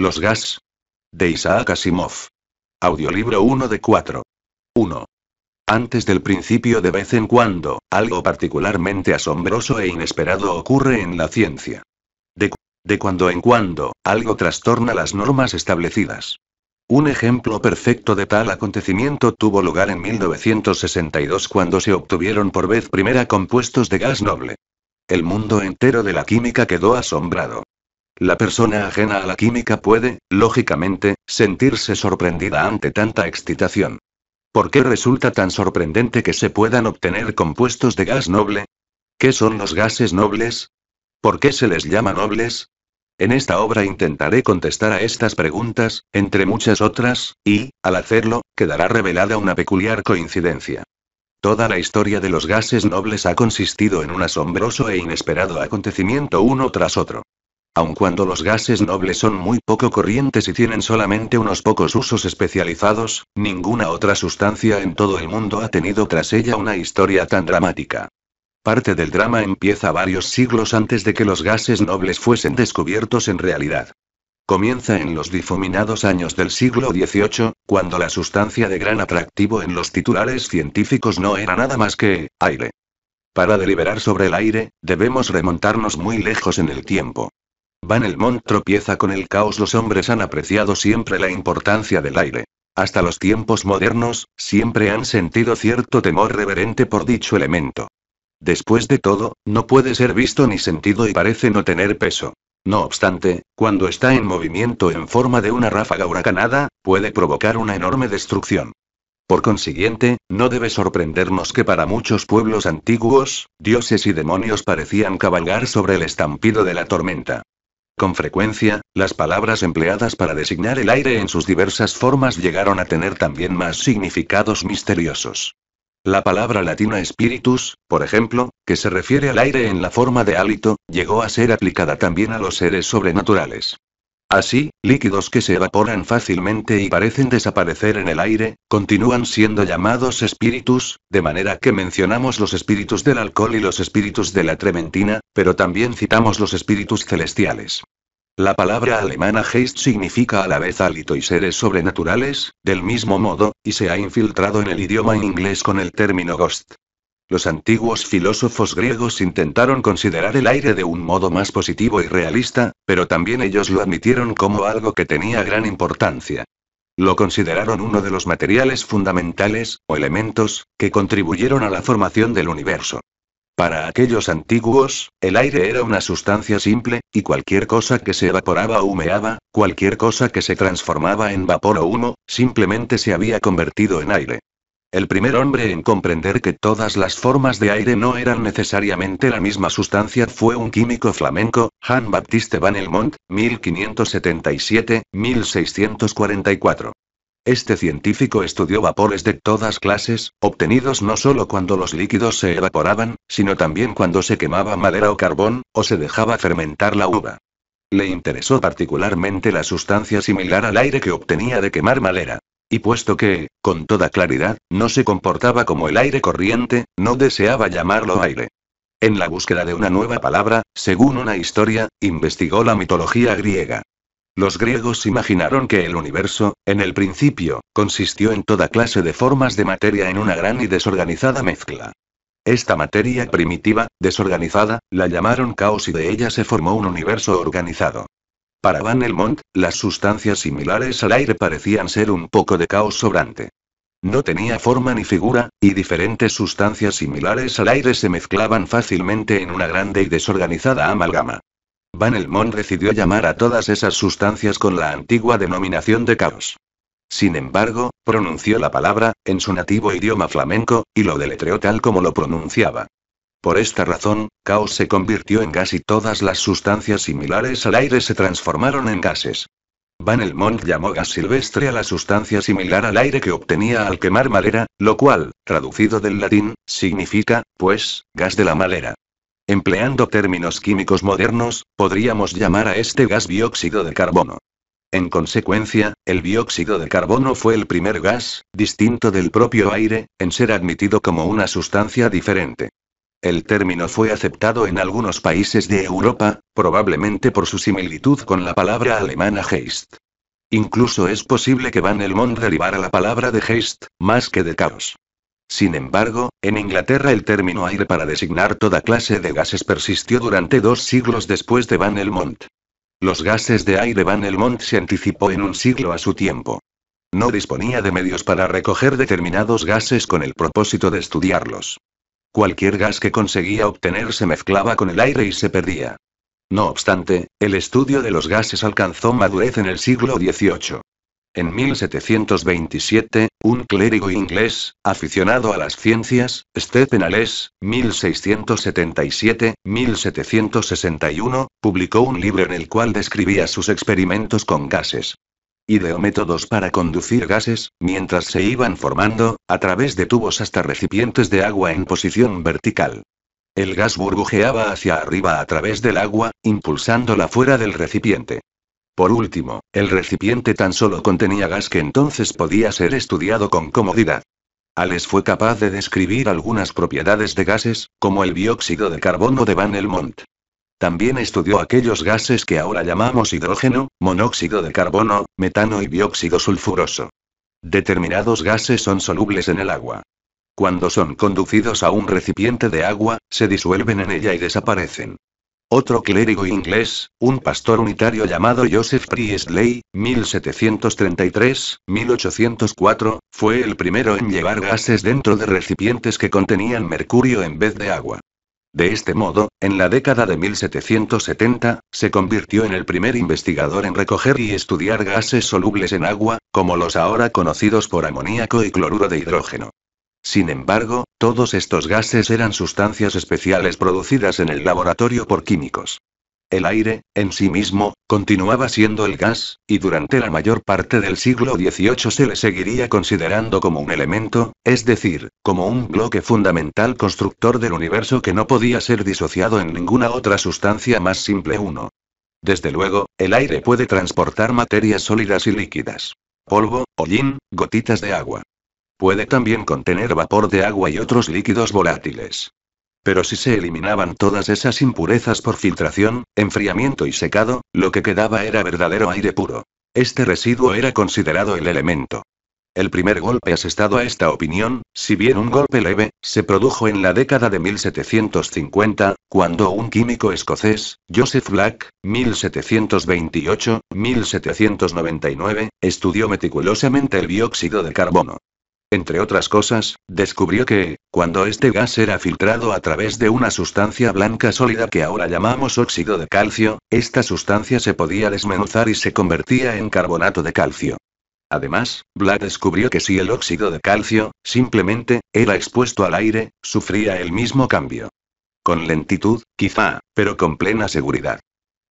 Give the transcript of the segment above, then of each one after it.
Los gas. De Isaac Asimov. Audiolibro 1 de 4. 1. Antes del principio de vez en cuando, algo particularmente asombroso e inesperado ocurre en la ciencia. De, de cuando en cuando, algo trastorna las normas establecidas. Un ejemplo perfecto de tal acontecimiento tuvo lugar en 1962 cuando se obtuvieron por vez primera compuestos de gas noble. El mundo entero de la química quedó asombrado. La persona ajena a la química puede, lógicamente, sentirse sorprendida ante tanta excitación. ¿Por qué resulta tan sorprendente que se puedan obtener compuestos de gas noble? ¿Qué son los gases nobles? ¿Por qué se les llama nobles? En esta obra intentaré contestar a estas preguntas, entre muchas otras, y, al hacerlo, quedará revelada una peculiar coincidencia. Toda la historia de los gases nobles ha consistido en un asombroso e inesperado acontecimiento uno tras otro. Aun cuando los gases nobles son muy poco corrientes y tienen solamente unos pocos usos especializados, ninguna otra sustancia en todo el mundo ha tenido tras ella una historia tan dramática. Parte del drama empieza varios siglos antes de que los gases nobles fuesen descubiertos en realidad. Comienza en los difuminados años del siglo XVIII, cuando la sustancia de gran atractivo en los titulares científicos no era nada más que aire. Para deliberar sobre el aire, debemos remontarnos muy lejos en el tiempo. Van Elmont tropieza con el caos. Los hombres han apreciado siempre la importancia del aire. Hasta los tiempos modernos, siempre han sentido cierto temor reverente por dicho elemento. Después de todo, no puede ser visto ni sentido y parece no tener peso. No obstante, cuando está en movimiento en forma de una ráfaga huracanada, puede provocar una enorme destrucción. Por consiguiente, no debe sorprendernos que para muchos pueblos antiguos, dioses y demonios parecían cabalgar sobre el estampido de la tormenta. Con frecuencia, las palabras empleadas para designar el aire en sus diversas formas llegaron a tener también más significados misteriosos. La palabra latina spiritus, por ejemplo, que se refiere al aire en la forma de hálito, llegó a ser aplicada también a los seres sobrenaturales. Así, líquidos que se evaporan fácilmente y parecen desaparecer en el aire, continúan siendo llamados espíritus, de manera que mencionamos los espíritus del alcohol y los espíritus de la trementina, pero también citamos los espíritus celestiales. La palabra alemana Geist significa a la vez hálito y seres sobrenaturales, del mismo modo, y se ha infiltrado en el idioma inglés con el término ghost. Los antiguos filósofos griegos intentaron considerar el aire de un modo más positivo y realista, pero también ellos lo admitieron como algo que tenía gran importancia. Lo consideraron uno de los materiales fundamentales, o elementos, que contribuyeron a la formación del universo. Para aquellos antiguos, el aire era una sustancia simple, y cualquier cosa que se evaporaba o humeaba, cualquier cosa que se transformaba en vapor o humo, simplemente se había convertido en aire. El primer hombre en comprender que todas las formas de aire no eran necesariamente la misma sustancia fue un químico flamenco, Jean Baptiste Van Helmont, 1577-1644. Este científico estudió vapores de todas clases, obtenidos no solo cuando los líquidos se evaporaban, sino también cuando se quemaba madera o carbón, o se dejaba fermentar la uva. Le interesó particularmente la sustancia similar al aire que obtenía de quemar madera. Y puesto que, con toda claridad, no se comportaba como el aire corriente, no deseaba llamarlo aire. En la búsqueda de una nueva palabra, según una historia, investigó la mitología griega. Los griegos imaginaron que el universo, en el principio, consistió en toda clase de formas de materia en una gran y desorganizada mezcla. Esta materia primitiva, desorganizada, la llamaron caos y de ella se formó un universo organizado. Para Van Elmont, las sustancias similares al aire parecían ser un poco de caos sobrante. No tenía forma ni figura, y diferentes sustancias similares al aire se mezclaban fácilmente en una grande y desorganizada amalgama. Van Elmont decidió llamar a todas esas sustancias con la antigua denominación de caos. Sin embargo, pronunció la palabra, en su nativo idioma flamenco, y lo deletreó tal como lo pronunciaba. Por esta razón, caos se convirtió en gas y todas las sustancias similares al aire se transformaron en gases. Van Elmont llamó gas silvestre a la sustancia similar al aire que obtenía al quemar madera, lo cual, traducido del latín, significa, pues, gas de la madera. Empleando términos químicos modernos, podríamos llamar a este gas dióxido de carbono. En consecuencia, el dióxido de carbono fue el primer gas, distinto del propio aire, en ser admitido como una sustancia diferente. El término fue aceptado en algunos países de Europa, probablemente por su similitud con la palabra alemana Geist. Incluso es posible que Van Helmont derivara la palabra de Geist, más que de caos. Sin embargo, en Inglaterra el término aire para designar toda clase de gases persistió durante dos siglos después de Van Helmont. Los gases de aire Van Helmont se anticipó en un siglo a su tiempo. No disponía de medios para recoger determinados gases con el propósito de estudiarlos. Cualquier gas que conseguía obtener se mezclaba con el aire y se perdía. No obstante, el estudio de los gases alcanzó madurez en el siglo XVIII. En 1727, un clérigo inglés, aficionado a las ciencias, Stephen 1677-1761, publicó un libro en el cual describía sus experimentos con gases ideó métodos para conducir gases, mientras se iban formando, a través de tubos hasta recipientes de agua en posición vertical. El gas burbujeaba hacia arriba a través del agua, impulsándola fuera del recipiente. Por último, el recipiente tan solo contenía gas que entonces podía ser estudiado con comodidad. Alex fue capaz de describir algunas propiedades de gases, como el dióxido de carbono de Van Elmont. También estudió aquellos gases que ahora llamamos hidrógeno, monóxido de carbono, metano y dióxido sulfuroso. Determinados gases son solubles en el agua. Cuando son conducidos a un recipiente de agua, se disuelven en ella y desaparecen. Otro clérigo inglés, un pastor unitario llamado Joseph Priestley, 1733-1804, fue el primero en llevar gases dentro de recipientes que contenían mercurio en vez de agua. De este modo, en la década de 1770, se convirtió en el primer investigador en recoger y estudiar gases solubles en agua, como los ahora conocidos por amoníaco y cloruro de hidrógeno. Sin embargo, todos estos gases eran sustancias especiales producidas en el laboratorio por químicos. El aire, en sí mismo, continuaba siendo el gas, y durante la mayor parte del siglo XVIII se le seguiría considerando como un elemento, es decir, como un bloque fundamental constructor del universo que no podía ser disociado en ninguna otra sustancia más simple uno. Desde luego, el aire puede transportar materias sólidas y líquidas. Polvo, hollín, gotitas de agua. Puede también contener vapor de agua y otros líquidos volátiles. Pero si se eliminaban todas esas impurezas por filtración, enfriamiento y secado, lo que quedaba era verdadero aire puro. Este residuo era considerado el elemento. El primer golpe asestado a esta opinión, si bien un golpe leve, se produjo en la década de 1750, cuando un químico escocés, Joseph Black, 1728-1799, estudió meticulosamente el dióxido de carbono. Entre otras cosas, descubrió que, cuando este gas era filtrado a través de una sustancia blanca sólida que ahora llamamos óxido de calcio, esta sustancia se podía desmenuzar y se convertía en carbonato de calcio. Además, Black descubrió que si el óxido de calcio, simplemente, era expuesto al aire, sufría el mismo cambio. Con lentitud, quizá, pero con plena seguridad.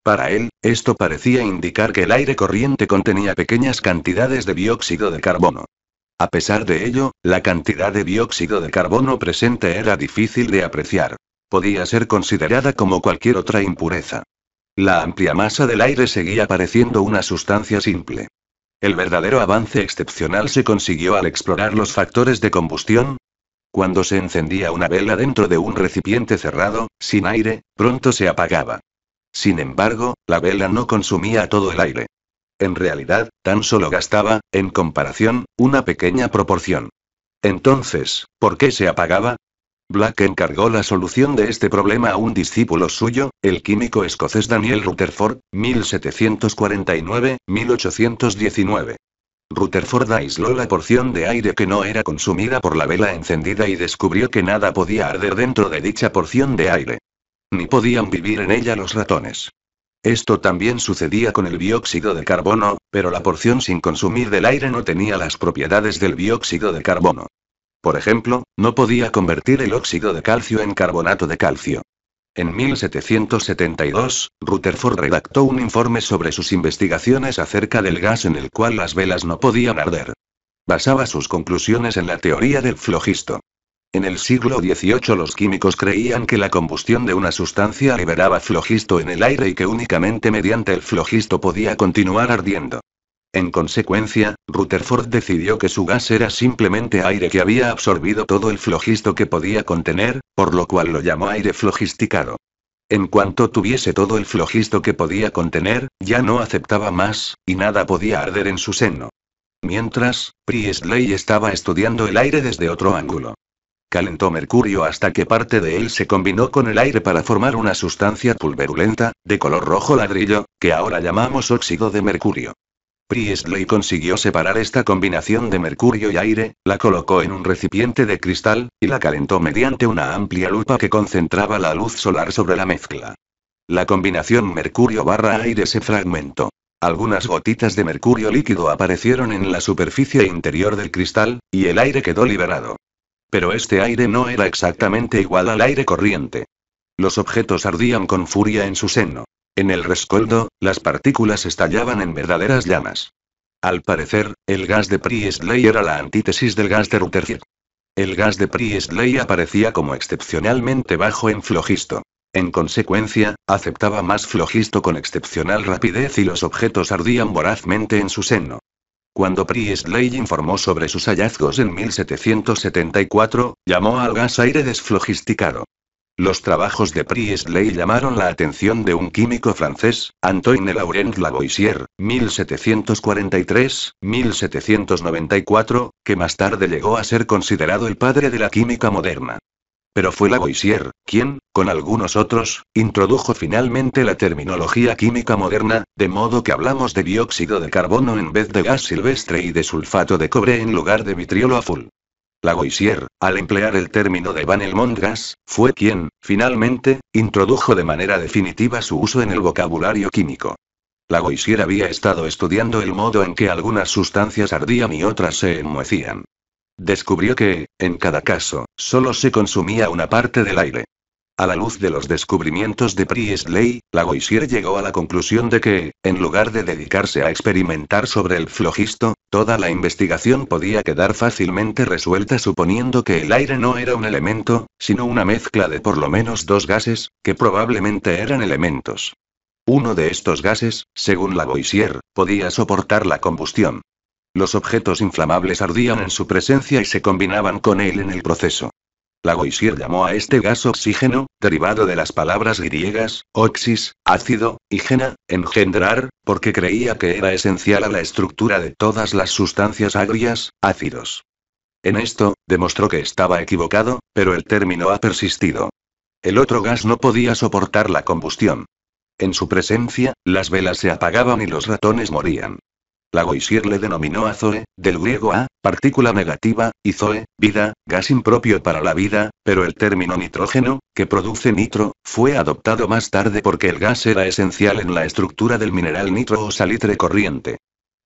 Para él, esto parecía indicar que el aire corriente contenía pequeñas cantidades de dióxido de carbono. A pesar de ello, la cantidad de dióxido de carbono presente era difícil de apreciar. Podía ser considerada como cualquier otra impureza. La amplia masa del aire seguía pareciendo una sustancia simple. El verdadero avance excepcional se consiguió al explorar los factores de combustión, cuando se encendía una vela dentro de un recipiente cerrado, sin aire, pronto se apagaba. Sin embargo, la vela no consumía todo el aire. En realidad, tan solo gastaba, en comparación, una pequeña proporción. Entonces, ¿por qué se apagaba? Black encargó la solución de este problema a un discípulo suyo, el químico escocés Daniel Rutherford, 1749-1819. Rutherford aisló la porción de aire que no era consumida por la vela encendida y descubrió que nada podía arder dentro de dicha porción de aire. Ni podían vivir en ella los ratones. Esto también sucedía con el dióxido de carbono, pero la porción sin consumir del aire no tenía las propiedades del dióxido de carbono. Por ejemplo, no podía convertir el óxido de calcio en carbonato de calcio. En 1772, Rutherford redactó un informe sobre sus investigaciones acerca del gas en el cual las velas no podían arder. Basaba sus conclusiones en la teoría del flogisto. En el siglo XVIII los químicos creían que la combustión de una sustancia liberaba flogisto en el aire y que únicamente mediante el flogisto podía continuar ardiendo. En consecuencia, Rutherford decidió que su gas era simplemente aire que había absorbido todo el flogisto que podía contener, por lo cual lo llamó aire flogisticado. En cuanto tuviese todo el flogisto que podía contener, ya no aceptaba más, y nada podía arder en su seno. Mientras, Priestley estaba estudiando el aire desde otro ángulo. Calentó mercurio hasta que parte de él se combinó con el aire para formar una sustancia pulverulenta, de color rojo ladrillo, que ahora llamamos óxido de mercurio. Priestley consiguió separar esta combinación de mercurio y aire, la colocó en un recipiente de cristal, y la calentó mediante una amplia lupa que concentraba la luz solar sobre la mezcla. La combinación mercurio barra aire se fragmentó. Algunas gotitas de mercurio líquido aparecieron en la superficie interior del cristal, y el aire quedó liberado. Pero este aire no era exactamente igual al aire corriente. Los objetos ardían con furia en su seno. En el rescoldo, las partículas estallaban en verdaderas llamas. Al parecer, el gas de Priestley era la antítesis del gas de Rutherford. El gas de Priestley aparecía como excepcionalmente bajo en flojisto. En consecuencia, aceptaba más flojisto con excepcional rapidez y los objetos ardían vorazmente en su seno. Cuando Priestley informó sobre sus hallazgos en 1774, llamó al gas aire desflogisticado. Los trabajos de Priestley llamaron la atención de un químico francés, Antoine Laurent Lavoisier, 1743-1794, que más tarde llegó a ser considerado el padre de la química moderna pero fue Lavoisier, quien, con algunos otros, introdujo finalmente la terminología química moderna, de modo que hablamos de dióxido de carbono en vez de gas silvestre y de sulfato de cobre en lugar de vitriolo azul. Lavoisier, al emplear el término de Van gas, fue quien, finalmente, introdujo de manera definitiva su uso en el vocabulario químico. Lavoisier había estado estudiando el modo en que algunas sustancias ardían y otras se enmohecían. Descubrió que, en cada caso, solo se consumía una parte del aire. A la luz de los descubrimientos de Priestley, Lavoisier llegó a la conclusión de que, en lugar de dedicarse a experimentar sobre el flojisto, toda la investigación podía quedar fácilmente resuelta suponiendo que el aire no era un elemento, sino una mezcla de por lo menos dos gases, que probablemente eran elementos. Uno de estos gases, según Lavoisier, podía soportar la combustión. Los objetos inflamables ardían en su presencia y se combinaban con él en el proceso. La Goisier llamó a este gas oxígeno, derivado de las palabras griegas, oxis, ácido, y engendrar, porque creía que era esencial a la estructura de todas las sustancias agrias, ácidos. En esto, demostró que estaba equivocado, pero el término ha persistido. El otro gas no podía soportar la combustión. En su presencia, las velas se apagaban y los ratones morían. Goisier le denominó a Zoe, del griego A, partícula negativa, y Zoe, vida, gas impropio para la vida, pero el término nitrógeno, que produce nitro, fue adoptado más tarde porque el gas era esencial en la estructura del mineral nitro o salitre corriente.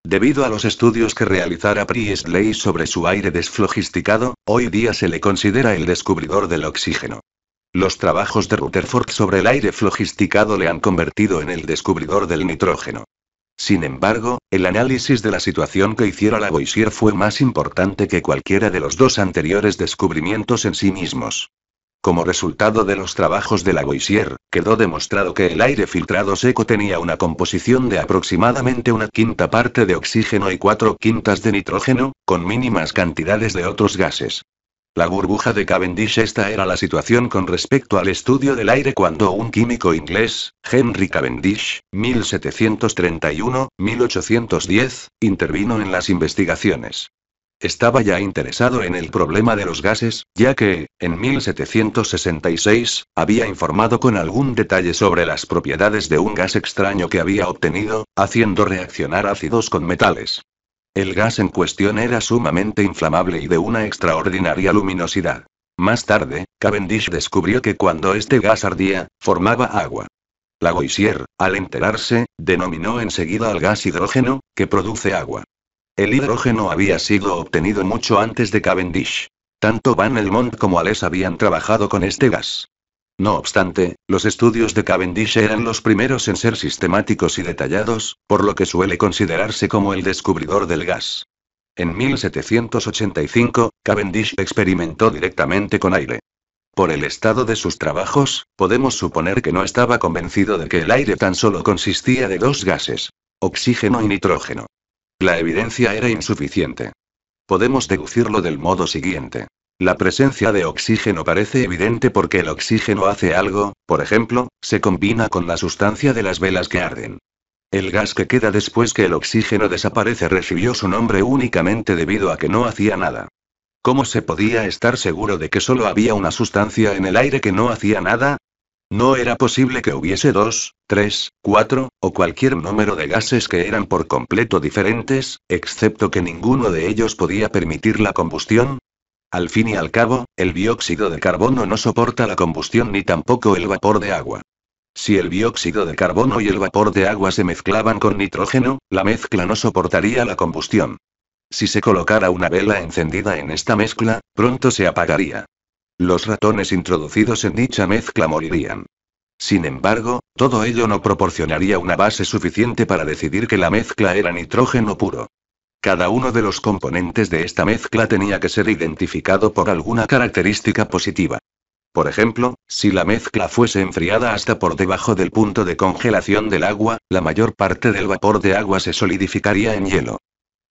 Debido a los estudios que realizara Priestley sobre su aire desflogisticado, hoy día se le considera el descubridor del oxígeno. Los trabajos de Rutherford sobre el aire flogisticado le han convertido en el descubridor del nitrógeno. Sin embargo, el análisis de la situación que hiciera Lavoisier fue más importante que cualquiera de los dos anteriores descubrimientos en sí mismos. Como resultado de los trabajos de Lavoisier, quedó demostrado que el aire filtrado seco tenía una composición de aproximadamente una quinta parte de oxígeno y cuatro quintas de nitrógeno, con mínimas cantidades de otros gases. La burbuja de Cavendish Esta era la situación con respecto al estudio del aire cuando un químico inglés, Henry Cavendish, 1731-1810, intervino en las investigaciones. Estaba ya interesado en el problema de los gases, ya que, en 1766, había informado con algún detalle sobre las propiedades de un gas extraño que había obtenido, haciendo reaccionar ácidos con metales. El gas en cuestión era sumamente inflamable y de una extraordinaria luminosidad. Más tarde, Cavendish descubrió que cuando este gas ardía, formaba agua. Goisier, al enterarse, denominó enseguida al gas hidrógeno, que produce agua. El hidrógeno había sido obtenido mucho antes de Cavendish. Tanto Van Helmont como Alès habían trabajado con este gas. No obstante, los estudios de Cavendish eran los primeros en ser sistemáticos y detallados, por lo que suele considerarse como el descubridor del gas. En 1785, Cavendish experimentó directamente con aire. Por el estado de sus trabajos, podemos suponer que no estaba convencido de que el aire tan solo consistía de dos gases, oxígeno y nitrógeno. La evidencia era insuficiente. Podemos deducirlo del modo siguiente. La presencia de oxígeno parece evidente porque el oxígeno hace algo, por ejemplo, se combina con la sustancia de las velas que arden. El gas que queda después que el oxígeno desaparece recibió su nombre únicamente debido a que no hacía nada. ¿Cómo se podía estar seguro de que solo había una sustancia en el aire que no hacía nada? No era posible que hubiese dos, tres, cuatro, o cualquier número de gases que eran por completo diferentes, excepto que ninguno de ellos podía permitir la combustión, al fin y al cabo, el dióxido de carbono no soporta la combustión ni tampoco el vapor de agua. Si el dióxido de carbono y el vapor de agua se mezclaban con nitrógeno, la mezcla no soportaría la combustión. Si se colocara una vela encendida en esta mezcla, pronto se apagaría. Los ratones introducidos en dicha mezcla morirían. Sin embargo, todo ello no proporcionaría una base suficiente para decidir que la mezcla era nitrógeno puro. Cada uno de los componentes de esta mezcla tenía que ser identificado por alguna característica positiva. Por ejemplo, si la mezcla fuese enfriada hasta por debajo del punto de congelación del agua, la mayor parte del vapor de agua se solidificaría en hielo.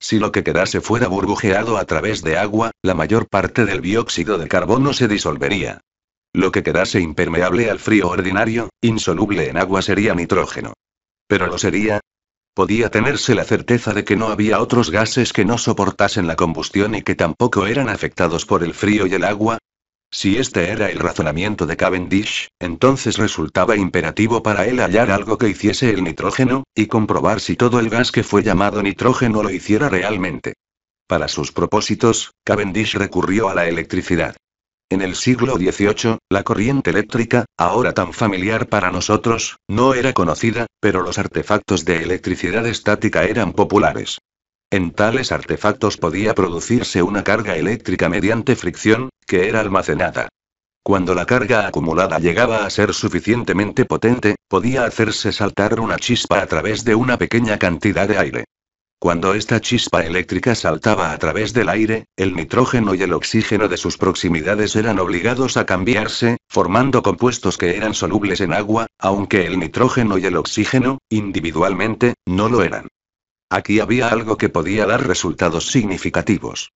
Si lo que quedase fuera burbujeado a través de agua, la mayor parte del dióxido de carbono se disolvería. Lo que quedase impermeable al frío ordinario, insoluble en agua sería nitrógeno. Pero lo sería, Podía tenerse la certeza de que no había otros gases que no soportasen la combustión y que tampoco eran afectados por el frío y el agua. Si este era el razonamiento de Cavendish, entonces resultaba imperativo para él hallar algo que hiciese el nitrógeno, y comprobar si todo el gas que fue llamado nitrógeno lo hiciera realmente. Para sus propósitos, Cavendish recurrió a la electricidad. En el siglo XVIII, la corriente eléctrica, ahora tan familiar para nosotros, no era conocida, pero los artefactos de electricidad estática eran populares. En tales artefactos podía producirse una carga eléctrica mediante fricción, que era almacenada. Cuando la carga acumulada llegaba a ser suficientemente potente, podía hacerse saltar una chispa a través de una pequeña cantidad de aire. Cuando esta chispa eléctrica saltaba a través del aire, el nitrógeno y el oxígeno de sus proximidades eran obligados a cambiarse, formando compuestos que eran solubles en agua, aunque el nitrógeno y el oxígeno, individualmente, no lo eran. Aquí había algo que podía dar resultados significativos.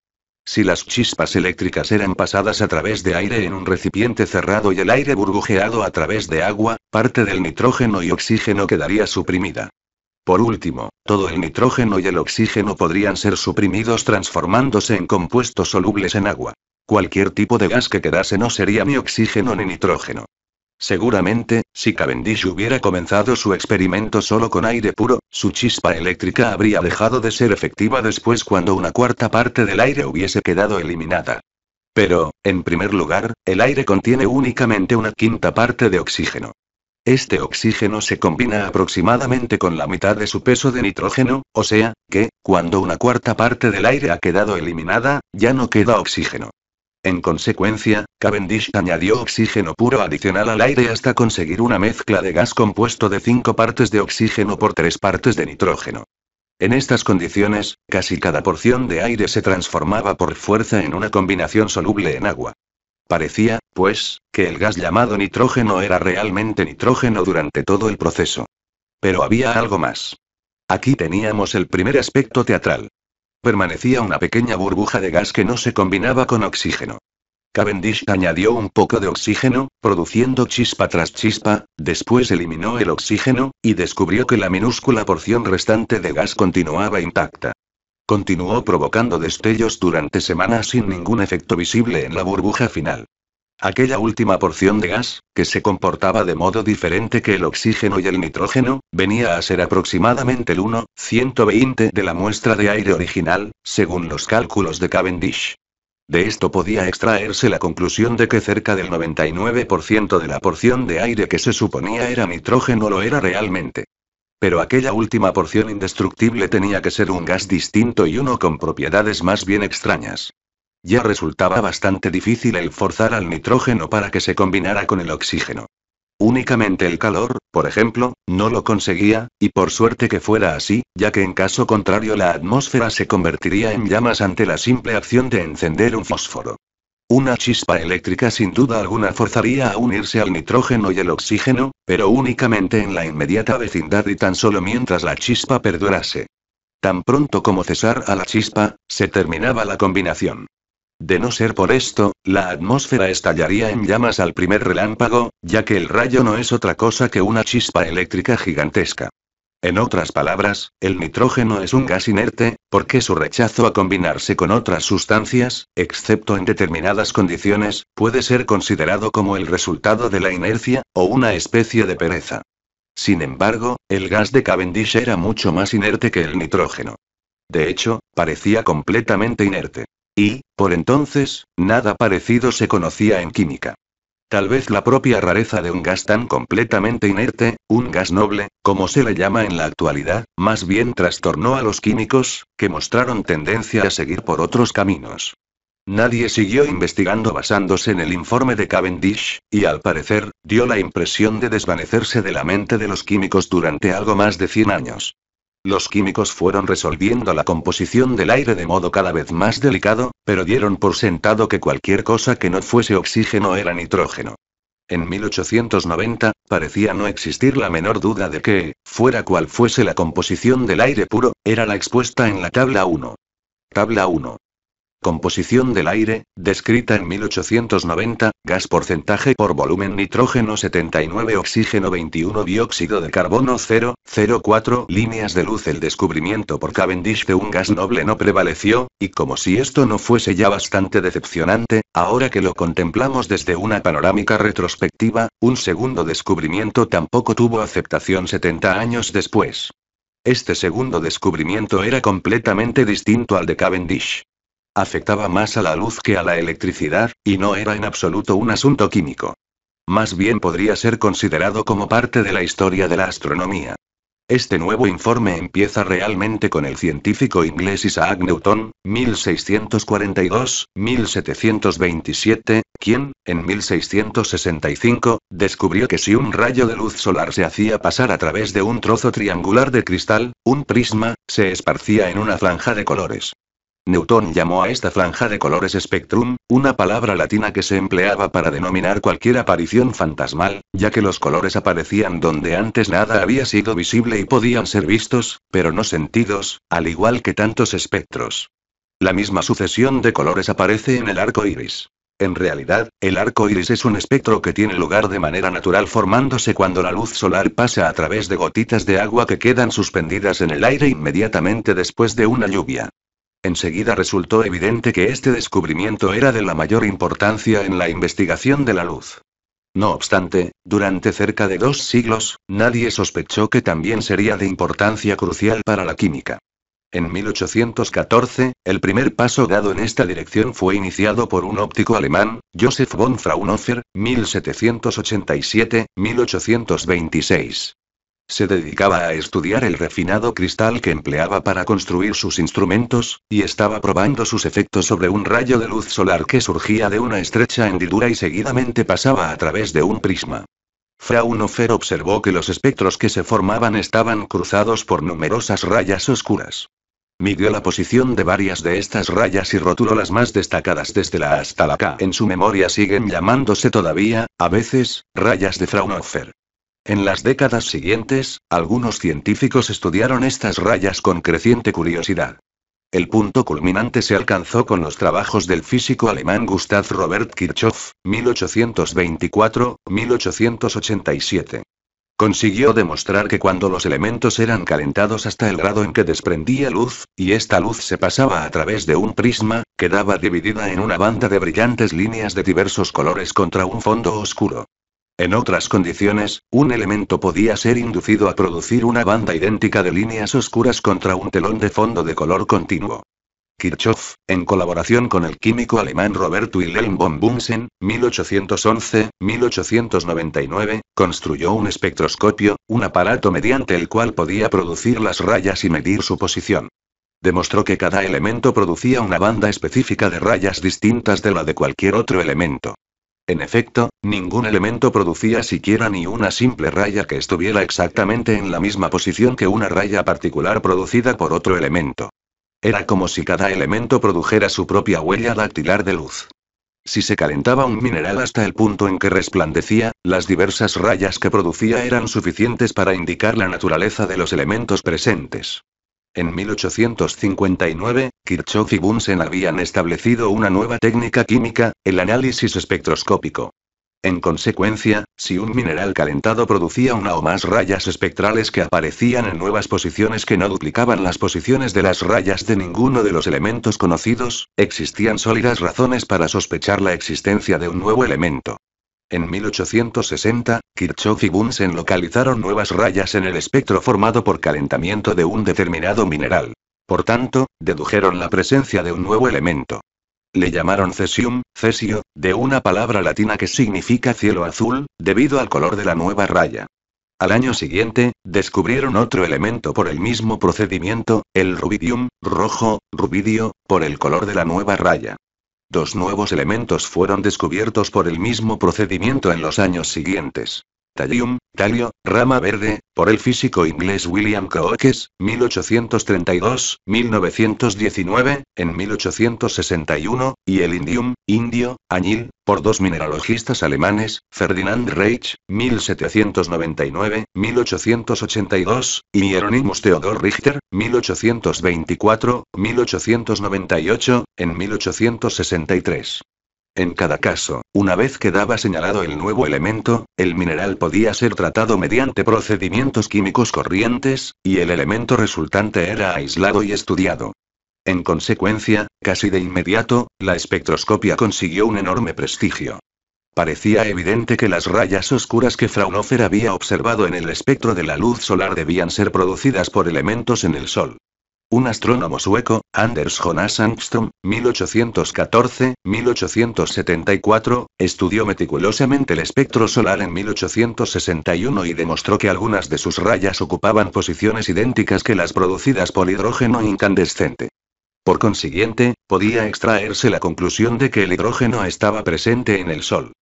Si las chispas eléctricas eran pasadas a través de aire en un recipiente cerrado y el aire burbujeado a través de agua, parte del nitrógeno y oxígeno quedaría suprimida. Por último, todo el nitrógeno y el oxígeno podrían ser suprimidos transformándose en compuestos solubles en agua. Cualquier tipo de gas que quedase no sería ni oxígeno ni nitrógeno. Seguramente, si Cavendish hubiera comenzado su experimento solo con aire puro, su chispa eléctrica habría dejado de ser efectiva después cuando una cuarta parte del aire hubiese quedado eliminada. Pero, en primer lugar, el aire contiene únicamente una quinta parte de oxígeno. Este oxígeno se combina aproximadamente con la mitad de su peso de nitrógeno, o sea, que, cuando una cuarta parte del aire ha quedado eliminada, ya no queda oxígeno. En consecuencia, Cavendish añadió oxígeno puro adicional al aire hasta conseguir una mezcla de gas compuesto de cinco partes de oxígeno por tres partes de nitrógeno. En estas condiciones, casi cada porción de aire se transformaba por fuerza en una combinación soluble en agua. Parecía, pues, que el gas llamado nitrógeno era realmente nitrógeno durante todo el proceso. Pero había algo más. Aquí teníamos el primer aspecto teatral. Permanecía una pequeña burbuja de gas que no se combinaba con oxígeno. Cavendish añadió un poco de oxígeno, produciendo chispa tras chispa, después eliminó el oxígeno, y descubrió que la minúscula porción restante de gas continuaba intacta. Continuó provocando destellos durante semanas sin ningún efecto visible en la burbuja final. Aquella última porción de gas, que se comportaba de modo diferente que el oxígeno y el nitrógeno, venía a ser aproximadamente el 1,120 de la muestra de aire original, según los cálculos de Cavendish. De esto podía extraerse la conclusión de que cerca del 99% de la porción de aire que se suponía era nitrógeno lo era realmente. Pero aquella última porción indestructible tenía que ser un gas distinto y uno con propiedades más bien extrañas. Ya resultaba bastante difícil el forzar al nitrógeno para que se combinara con el oxígeno. Únicamente el calor, por ejemplo, no lo conseguía, y por suerte que fuera así, ya que en caso contrario la atmósfera se convertiría en llamas ante la simple acción de encender un fósforo. Una chispa eléctrica sin duda alguna forzaría a unirse al nitrógeno y el oxígeno, pero únicamente en la inmediata vecindad y tan solo mientras la chispa perdurase. Tan pronto como cesar a la chispa, se terminaba la combinación. De no ser por esto, la atmósfera estallaría en llamas al primer relámpago, ya que el rayo no es otra cosa que una chispa eléctrica gigantesca. En otras palabras, el nitrógeno es un gas inerte, porque su rechazo a combinarse con otras sustancias, excepto en determinadas condiciones, puede ser considerado como el resultado de la inercia, o una especie de pereza. Sin embargo, el gas de Cavendish era mucho más inerte que el nitrógeno. De hecho, parecía completamente inerte. Y, por entonces, nada parecido se conocía en química. Tal vez la propia rareza de un gas tan completamente inerte, un gas noble, como se le llama en la actualidad, más bien trastornó a los químicos, que mostraron tendencia a seguir por otros caminos. Nadie siguió investigando basándose en el informe de Cavendish, y al parecer, dio la impresión de desvanecerse de la mente de los químicos durante algo más de 100 años. Los químicos fueron resolviendo la composición del aire de modo cada vez más delicado, pero dieron por sentado que cualquier cosa que no fuese oxígeno era nitrógeno. En 1890, parecía no existir la menor duda de que, fuera cual fuese la composición del aire puro, era la expuesta en la tabla 1. Tabla 1. Composición del aire, descrita en 1890, gas porcentaje por volumen nitrógeno 79 oxígeno 21 dióxido de carbono 0,04 líneas de luz El descubrimiento por Cavendish de un gas noble no prevaleció, y como si esto no fuese ya bastante decepcionante, ahora que lo contemplamos desde una panorámica retrospectiva, un segundo descubrimiento tampoco tuvo aceptación 70 años después. Este segundo descubrimiento era completamente distinto al de Cavendish afectaba más a la luz que a la electricidad, y no era en absoluto un asunto químico. Más bien podría ser considerado como parte de la historia de la astronomía. Este nuevo informe empieza realmente con el científico inglés Isaac Newton, 1642-1727, quien, en 1665, descubrió que si un rayo de luz solar se hacía pasar a través de un trozo triangular de cristal, un prisma, se esparcía en una franja de colores. Newton llamó a esta franja de colores spectrum, una palabra latina que se empleaba para denominar cualquier aparición fantasmal, ya que los colores aparecían donde antes nada había sido visible y podían ser vistos, pero no sentidos, al igual que tantos espectros. La misma sucesión de colores aparece en el arco iris. En realidad, el arco iris es un espectro que tiene lugar de manera natural formándose cuando la luz solar pasa a través de gotitas de agua que quedan suspendidas en el aire inmediatamente después de una lluvia. Enseguida resultó evidente que este descubrimiento era de la mayor importancia en la investigación de la luz. No obstante, durante cerca de dos siglos, nadie sospechó que también sería de importancia crucial para la química. En 1814, el primer paso dado en esta dirección fue iniciado por un óptico alemán, Joseph von Fraunhofer, 1787-1826. Se dedicaba a estudiar el refinado cristal que empleaba para construir sus instrumentos, y estaba probando sus efectos sobre un rayo de luz solar que surgía de una estrecha hendidura y seguidamente pasaba a través de un prisma. Fraunhofer observó que los espectros que se formaban estaban cruzados por numerosas rayas oscuras. Midió la posición de varias de estas rayas y rotuló las más destacadas desde la hasta la K. En su memoria siguen llamándose todavía, a veces, rayas de Fraunhofer. En las décadas siguientes, algunos científicos estudiaron estas rayas con creciente curiosidad. El punto culminante se alcanzó con los trabajos del físico alemán Gustav Robert Kirchhoff, 1824-1887. Consiguió demostrar que cuando los elementos eran calentados hasta el grado en que desprendía luz, y esta luz se pasaba a través de un prisma, quedaba dividida en una banda de brillantes líneas de diversos colores contra un fondo oscuro. En otras condiciones, un elemento podía ser inducido a producir una banda idéntica de líneas oscuras contra un telón de fondo de color continuo. Kirchhoff, en colaboración con el químico alemán Robert Wilhelm von Bunsen, 1811-1899, construyó un espectroscopio, un aparato mediante el cual podía producir las rayas y medir su posición. Demostró que cada elemento producía una banda específica de rayas distintas de la de cualquier otro elemento. En efecto, ningún elemento producía siquiera ni una simple raya que estuviera exactamente en la misma posición que una raya particular producida por otro elemento. Era como si cada elemento produjera su propia huella dactilar de luz. Si se calentaba un mineral hasta el punto en que resplandecía, las diversas rayas que producía eran suficientes para indicar la naturaleza de los elementos presentes. En 1859, Kirchhoff y Bunsen habían establecido una nueva técnica química, el análisis espectroscópico. En consecuencia, si un mineral calentado producía una o más rayas espectrales que aparecían en nuevas posiciones que no duplicaban las posiciones de las rayas de ninguno de los elementos conocidos, existían sólidas razones para sospechar la existencia de un nuevo elemento. En 1860, Kirchhoff y Bunsen localizaron nuevas rayas en el espectro formado por calentamiento de un determinado mineral. Por tanto, dedujeron la presencia de un nuevo elemento. Le llamaron cesium, cesio, de una palabra latina que significa cielo azul, debido al color de la nueva raya. Al año siguiente, descubrieron otro elemento por el mismo procedimiento, el rubidium, rojo, rubidio, por el color de la nueva raya. Dos nuevos elementos fueron descubiertos por el mismo procedimiento en los años siguientes tallium, Talio, Rama Verde, por el físico inglés William Crookes, 1832-1919, en 1861, y el indium, indio, añil, por dos mineralogistas alemanes, Ferdinand Reich, 1799-1882, y Hieronymus Theodor Richter, 1824-1898, en 1863. En cada caso, una vez quedaba señalado el nuevo elemento, el mineral podía ser tratado mediante procedimientos químicos corrientes, y el elemento resultante era aislado y estudiado. En consecuencia, casi de inmediato, la espectroscopia consiguió un enorme prestigio. Parecía evidente que las rayas oscuras que Fraunhofer había observado en el espectro de la luz solar debían ser producidas por elementos en el Sol. Un astrónomo sueco, Anders Jonas Angström, 1814-1874, estudió meticulosamente el espectro solar en 1861 y demostró que algunas de sus rayas ocupaban posiciones idénticas que las producidas por hidrógeno incandescente. Por consiguiente, podía extraerse la conclusión de que el hidrógeno estaba presente en el Sol.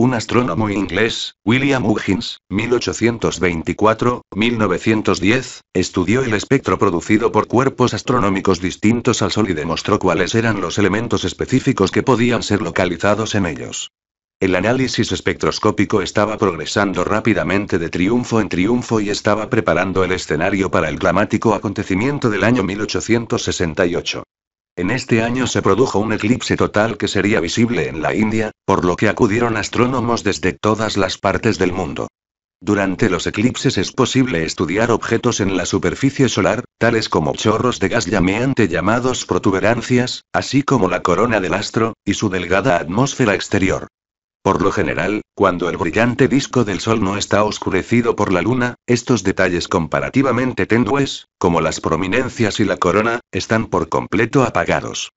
Un astrónomo inglés, William Huggins, 1824-1910, estudió el espectro producido por cuerpos astronómicos distintos al Sol y demostró cuáles eran los elementos específicos que podían ser localizados en ellos. El análisis espectroscópico estaba progresando rápidamente de triunfo en triunfo y estaba preparando el escenario para el dramático acontecimiento del año 1868. En este año se produjo un eclipse total que sería visible en la India, por lo que acudieron astrónomos desde todas las partes del mundo. Durante los eclipses es posible estudiar objetos en la superficie solar, tales como chorros de gas llameante llamados protuberancias, así como la corona del astro, y su delgada atmósfera exterior. Por lo general, cuando el brillante disco del Sol no está oscurecido por la Luna, estos detalles comparativamente tenues, como las prominencias y la corona, están por completo apagados.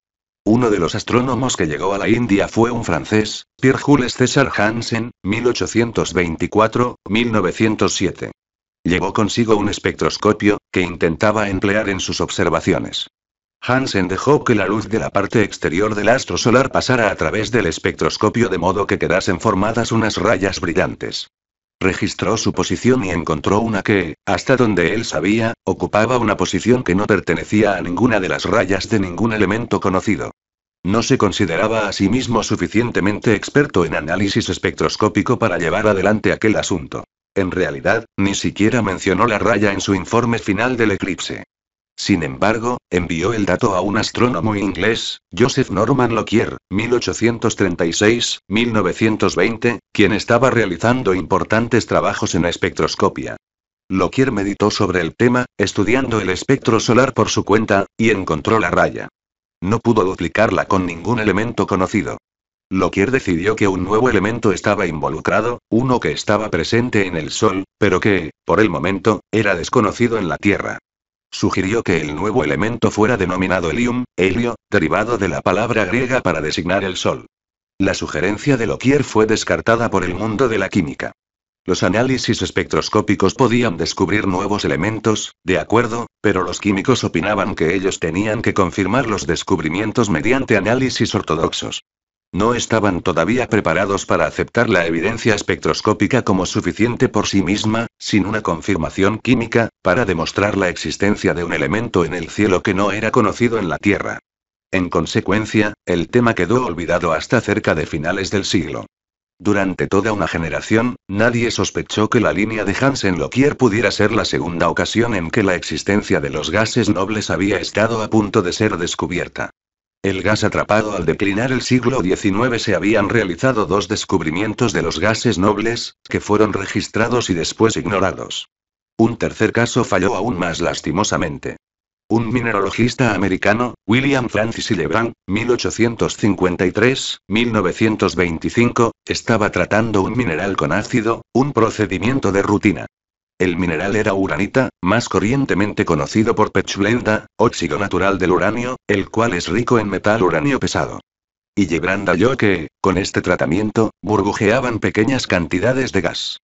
Uno de los astrónomos que llegó a la India fue un francés, Pierre Jules César Hansen, 1824-1907. Llevó consigo un espectroscopio, que intentaba emplear en sus observaciones. Hansen dejó que la luz de la parte exterior del astro solar pasara a través del espectroscopio de modo que quedasen formadas unas rayas brillantes. Registró su posición y encontró una que, hasta donde él sabía, ocupaba una posición que no pertenecía a ninguna de las rayas de ningún elemento conocido. No se consideraba a sí mismo suficientemente experto en análisis espectroscópico para llevar adelante aquel asunto. En realidad, ni siquiera mencionó la raya en su informe final del eclipse. Sin embargo, envió el dato a un astrónomo inglés, Joseph Norman Lockyer, 1836-1920, quien estaba realizando importantes trabajos en espectroscopia. Lockyer meditó sobre el tema, estudiando el espectro solar por su cuenta, y encontró la raya. No pudo duplicarla con ningún elemento conocido. Lockyer decidió que un nuevo elemento estaba involucrado, uno que estaba presente en el Sol, pero que, por el momento, era desconocido en la Tierra. Sugirió que el nuevo elemento fuera denominado helium, helio, derivado de la palabra griega para designar el Sol. La sugerencia de Lockyer fue descartada por el mundo de la química. Los análisis espectroscópicos podían descubrir nuevos elementos, de acuerdo, pero los químicos opinaban que ellos tenían que confirmar los descubrimientos mediante análisis ortodoxos. No estaban todavía preparados para aceptar la evidencia espectroscópica como suficiente por sí misma, sin una confirmación química, para demostrar la existencia de un elemento en el cielo que no era conocido en la Tierra. En consecuencia, el tema quedó olvidado hasta cerca de finales del siglo. Durante toda una generación, nadie sospechó que la línea de Hansen-Lockyer pudiera ser la segunda ocasión en que la existencia de los gases nobles había estado a punto de ser descubierta el gas atrapado al declinar el siglo XIX se habían realizado dos descubrimientos de los gases nobles, que fueron registrados y después ignorados. Un tercer caso falló aún más lastimosamente. Un mineralogista americano, William Francis Lebrun, 1853-1925, estaba tratando un mineral con ácido, un procedimiento de rutina. El mineral era uranita, más corrientemente conocido por pechblenda, óxido natural del uranio, el cual es rico en metal uranio pesado. Y Yegranda yo que, con este tratamiento, burbujeaban pequeñas cantidades de gas.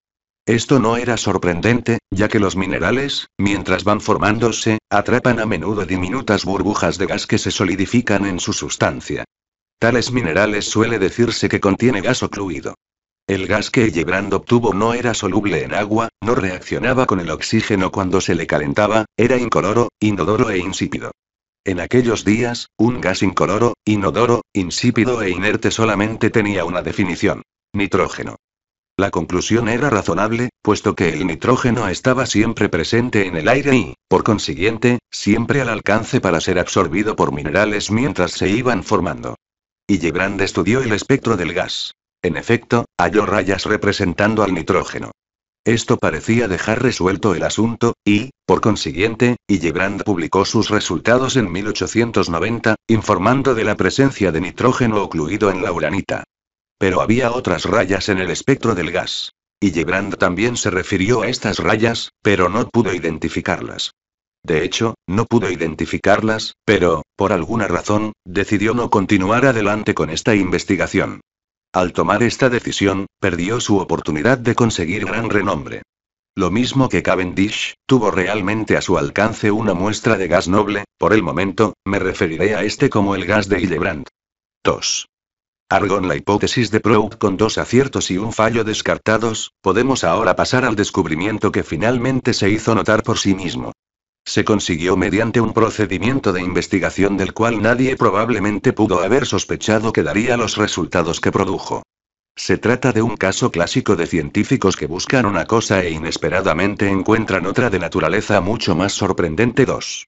Esto no era sorprendente, ya que los minerales, mientras van formándose, atrapan a menudo diminutas burbujas de gas que se solidifican en su sustancia. Tales minerales suele decirse que contiene gas ocluido. El gas que Hillebrand obtuvo no era soluble en agua, no reaccionaba con el oxígeno cuando se le calentaba, era incoloro, inodoro e insípido. En aquellos días, un gas incoloro, inodoro, insípido e inerte solamente tenía una definición. Nitrógeno. La conclusión era razonable, puesto que el nitrógeno estaba siempre presente en el aire y, por consiguiente, siempre al alcance para ser absorbido por minerales mientras se iban formando. Y estudió el espectro del gas. En efecto, halló rayas representando al nitrógeno. Esto parecía dejar resuelto el asunto, y, por consiguiente, Hillebrand publicó sus resultados en 1890, informando de la presencia de nitrógeno ocluido en la uranita. Pero había otras rayas en el espectro del gas. Hillebrand también se refirió a estas rayas, pero no pudo identificarlas. De hecho, no pudo identificarlas, pero, por alguna razón, decidió no continuar adelante con esta investigación. Al tomar esta decisión, perdió su oportunidad de conseguir gran renombre. Lo mismo que Cavendish, tuvo realmente a su alcance una muestra de gas noble, por el momento, me referiré a este como el gas de Hillebrand. 2. Argon la hipótesis de Prout con dos aciertos y un fallo descartados, podemos ahora pasar al descubrimiento que finalmente se hizo notar por sí mismo. Se consiguió mediante un procedimiento de investigación del cual nadie probablemente pudo haber sospechado que daría los resultados que produjo. Se trata de un caso clásico de científicos que buscan una cosa e inesperadamente encuentran otra de naturaleza mucho más sorprendente. 2.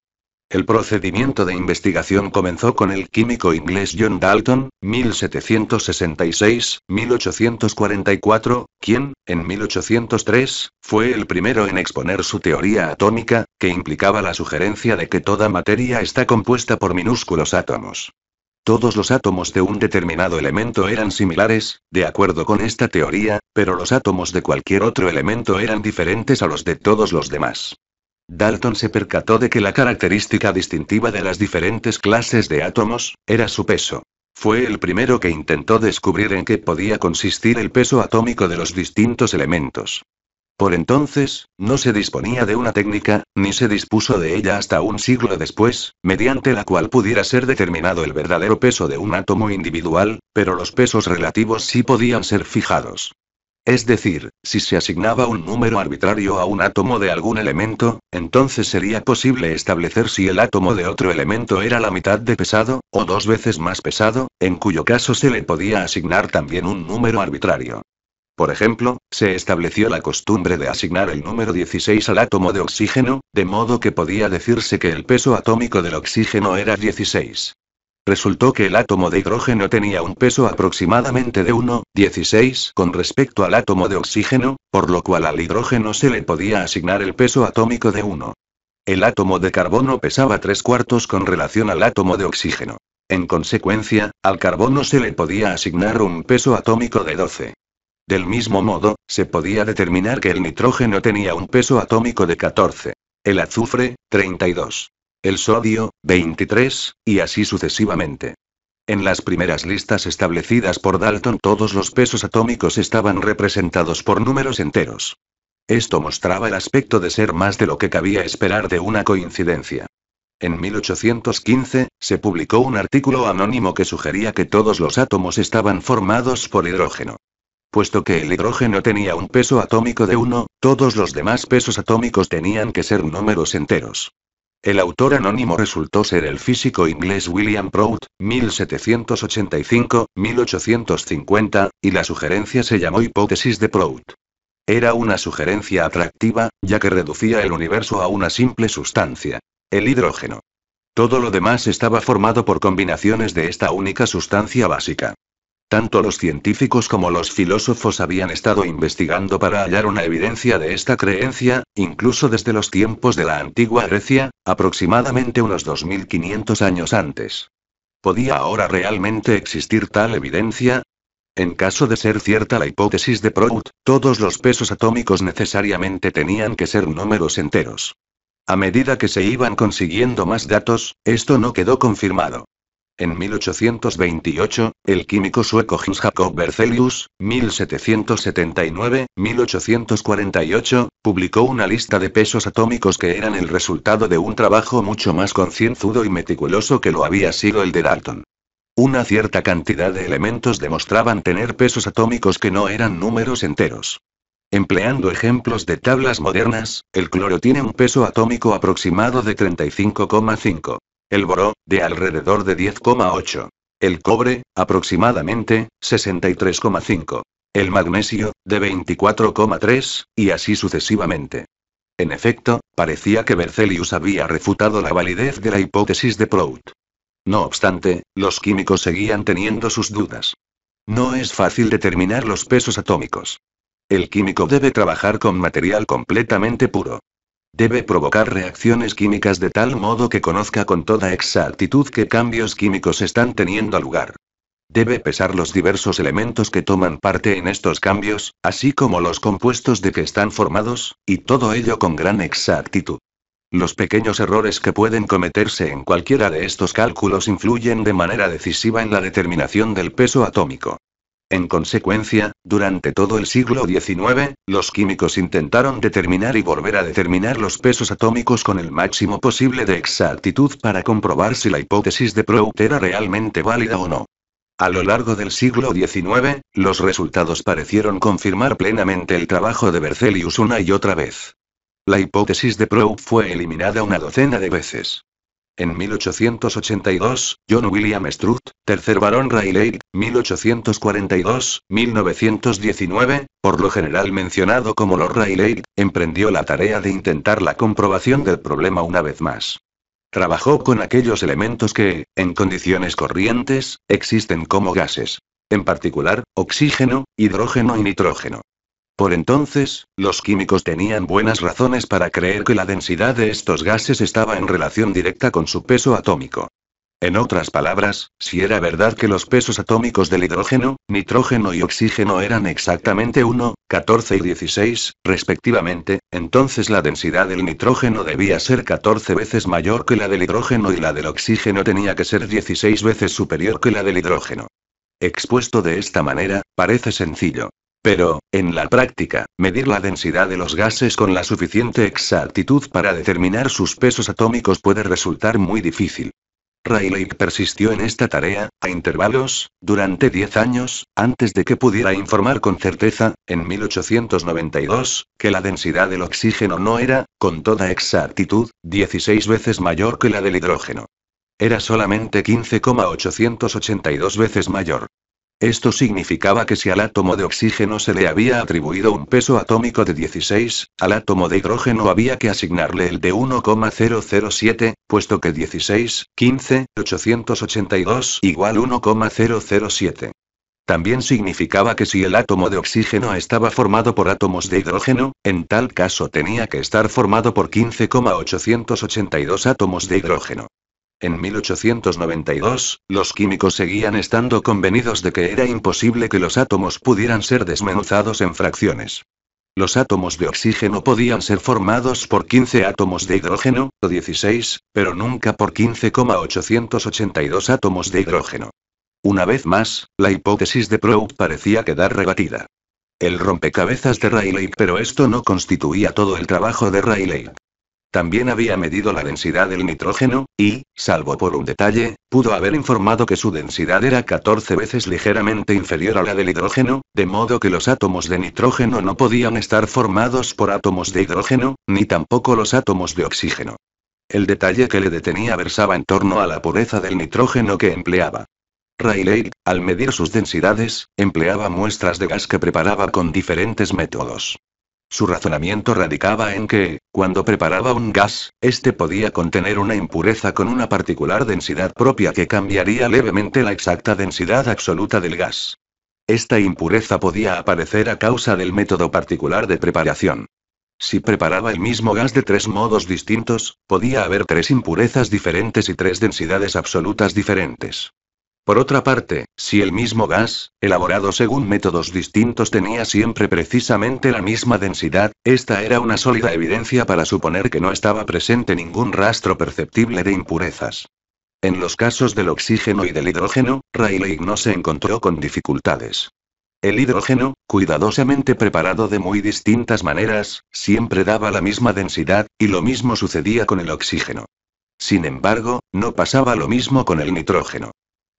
El procedimiento de investigación comenzó con el químico inglés John Dalton, 1766-1844, quien, en 1803, fue el primero en exponer su teoría atómica, que implicaba la sugerencia de que toda materia está compuesta por minúsculos átomos. Todos los átomos de un determinado elemento eran similares, de acuerdo con esta teoría, pero los átomos de cualquier otro elemento eran diferentes a los de todos los demás. Dalton se percató de que la característica distintiva de las diferentes clases de átomos, era su peso. Fue el primero que intentó descubrir en qué podía consistir el peso atómico de los distintos elementos. Por entonces, no se disponía de una técnica, ni se dispuso de ella hasta un siglo después, mediante la cual pudiera ser determinado el verdadero peso de un átomo individual, pero los pesos relativos sí podían ser fijados. Es decir, si se asignaba un número arbitrario a un átomo de algún elemento, entonces sería posible establecer si el átomo de otro elemento era la mitad de pesado, o dos veces más pesado, en cuyo caso se le podía asignar también un número arbitrario. Por ejemplo, se estableció la costumbre de asignar el número 16 al átomo de oxígeno, de modo que podía decirse que el peso atómico del oxígeno era 16. Resultó que el átomo de hidrógeno tenía un peso aproximadamente de 1,16 con respecto al átomo de oxígeno, por lo cual al hidrógeno se le podía asignar el peso atómico de 1. El átomo de carbono pesaba 3 cuartos con relación al átomo de oxígeno. En consecuencia, al carbono se le podía asignar un peso atómico de 12. Del mismo modo, se podía determinar que el nitrógeno tenía un peso atómico de 14. El azufre, 32 el sodio, 23, y así sucesivamente. En las primeras listas establecidas por Dalton todos los pesos atómicos estaban representados por números enteros. Esto mostraba el aspecto de ser más de lo que cabía esperar de una coincidencia. En 1815, se publicó un artículo anónimo que sugería que todos los átomos estaban formados por hidrógeno. Puesto que el hidrógeno tenía un peso atómico de 1, todos los demás pesos atómicos tenían que ser números enteros. El autor anónimo resultó ser el físico inglés William Prout, 1785-1850, y la sugerencia se llamó hipótesis de Prout. Era una sugerencia atractiva, ya que reducía el universo a una simple sustancia, el hidrógeno. Todo lo demás estaba formado por combinaciones de esta única sustancia básica. Tanto los científicos como los filósofos habían estado investigando para hallar una evidencia de esta creencia, incluso desde los tiempos de la antigua Grecia, aproximadamente unos 2500 años antes. ¿Podía ahora realmente existir tal evidencia? En caso de ser cierta la hipótesis de Prout, todos los pesos atómicos necesariamente tenían que ser números enteros. A medida que se iban consiguiendo más datos, esto no quedó confirmado. En 1828, el químico sueco Hans Jacob Berzelius, 1779-1848, publicó una lista de pesos atómicos que eran el resultado de un trabajo mucho más concienzudo y meticuloso que lo había sido el de Dalton. Una cierta cantidad de elementos demostraban tener pesos atómicos que no eran números enteros. Empleando ejemplos de tablas modernas, el cloro tiene un peso atómico aproximado de 35,5. El boró, de alrededor de 10,8. El cobre, aproximadamente, 63,5. El magnesio, de 24,3, y así sucesivamente. En efecto, parecía que Berzelius había refutado la validez de la hipótesis de Prout. No obstante, los químicos seguían teniendo sus dudas. No es fácil determinar los pesos atómicos. El químico debe trabajar con material completamente puro. Debe provocar reacciones químicas de tal modo que conozca con toda exactitud qué cambios químicos están teniendo lugar. Debe pesar los diversos elementos que toman parte en estos cambios, así como los compuestos de que están formados, y todo ello con gran exactitud. Los pequeños errores que pueden cometerse en cualquiera de estos cálculos influyen de manera decisiva en la determinación del peso atómico. En consecuencia, durante todo el siglo XIX, los químicos intentaron determinar y volver a determinar los pesos atómicos con el máximo posible de exactitud para comprobar si la hipótesis de Prout era realmente válida o no. A lo largo del siglo XIX, los resultados parecieron confirmar plenamente el trabajo de Berzelius una y otra vez. La hipótesis de Prout fue eliminada una docena de veces. En 1882, John William Struth, tercer barón Rayleigh, 1842-1919, por lo general mencionado como Lord Rayleigh, emprendió la tarea de intentar la comprobación del problema una vez más. Trabajó con aquellos elementos que, en condiciones corrientes, existen como gases. En particular, oxígeno, hidrógeno y nitrógeno. Por entonces, los químicos tenían buenas razones para creer que la densidad de estos gases estaba en relación directa con su peso atómico. En otras palabras, si era verdad que los pesos atómicos del hidrógeno, nitrógeno y oxígeno eran exactamente 1, 14 y 16, respectivamente, entonces la densidad del nitrógeno debía ser 14 veces mayor que la del hidrógeno y la del oxígeno tenía que ser 16 veces superior que la del hidrógeno. Expuesto de esta manera, parece sencillo. Pero, en la práctica, medir la densidad de los gases con la suficiente exactitud para determinar sus pesos atómicos puede resultar muy difícil. Rayleigh persistió en esta tarea, a intervalos, durante 10 años, antes de que pudiera informar con certeza, en 1892, que la densidad del oxígeno no era, con toda exactitud, 16 veces mayor que la del hidrógeno. Era solamente 15,882 veces mayor. Esto significaba que si al átomo de oxígeno se le había atribuido un peso atómico de 16, al átomo de hidrógeno había que asignarle el de 1,007, puesto que 16, 15, 882 igual 1,007. También significaba que si el átomo de oxígeno estaba formado por átomos de hidrógeno, en tal caso tenía que estar formado por 15,882 átomos de hidrógeno. En 1892, los químicos seguían estando convenidos de que era imposible que los átomos pudieran ser desmenuzados en fracciones. Los átomos de oxígeno podían ser formados por 15 átomos de hidrógeno, o 16, pero nunca por 15,882 átomos de hidrógeno. Una vez más, la hipótesis de Prout parecía quedar rebatida. El rompecabezas de Rayleigh, pero esto no constituía todo el trabajo de Rayleigh. También había medido la densidad del nitrógeno, y, salvo por un detalle, pudo haber informado que su densidad era 14 veces ligeramente inferior a la del hidrógeno, de modo que los átomos de nitrógeno no podían estar formados por átomos de hidrógeno, ni tampoco los átomos de oxígeno. El detalle que le detenía versaba en torno a la pureza del nitrógeno que empleaba. Rayleigh, al medir sus densidades, empleaba muestras de gas que preparaba con diferentes métodos. Su razonamiento radicaba en que, cuando preparaba un gas, este podía contener una impureza con una particular densidad propia que cambiaría levemente la exacta densidad absoluta del gas. Esta impureza podía aparecer a causa del método particular de preparación. Si preparaba el mismo gas de tres modos distintos, podía haber tres impurezas diferentes y tres densidades absolutas diferentes. Por otra parte, si el mismo gas, elaborado según métodos distintos, tenía siempre precisamente la misma densidad, esta era una sólida evidencia para suponer que no estaba presente ningún rastro perceptible de impurezas. En los casos del oxígeno y del hidrógeno, Rayleigh no se encontró con dificultades. El hidrógeno, cuidadosamente preparado de muy distintas maneras, siempre daba la misma densidad, y lo mismo sucedía con el oxígeno. Sin embargo, no pasaba lo mismo con el nitrógeno.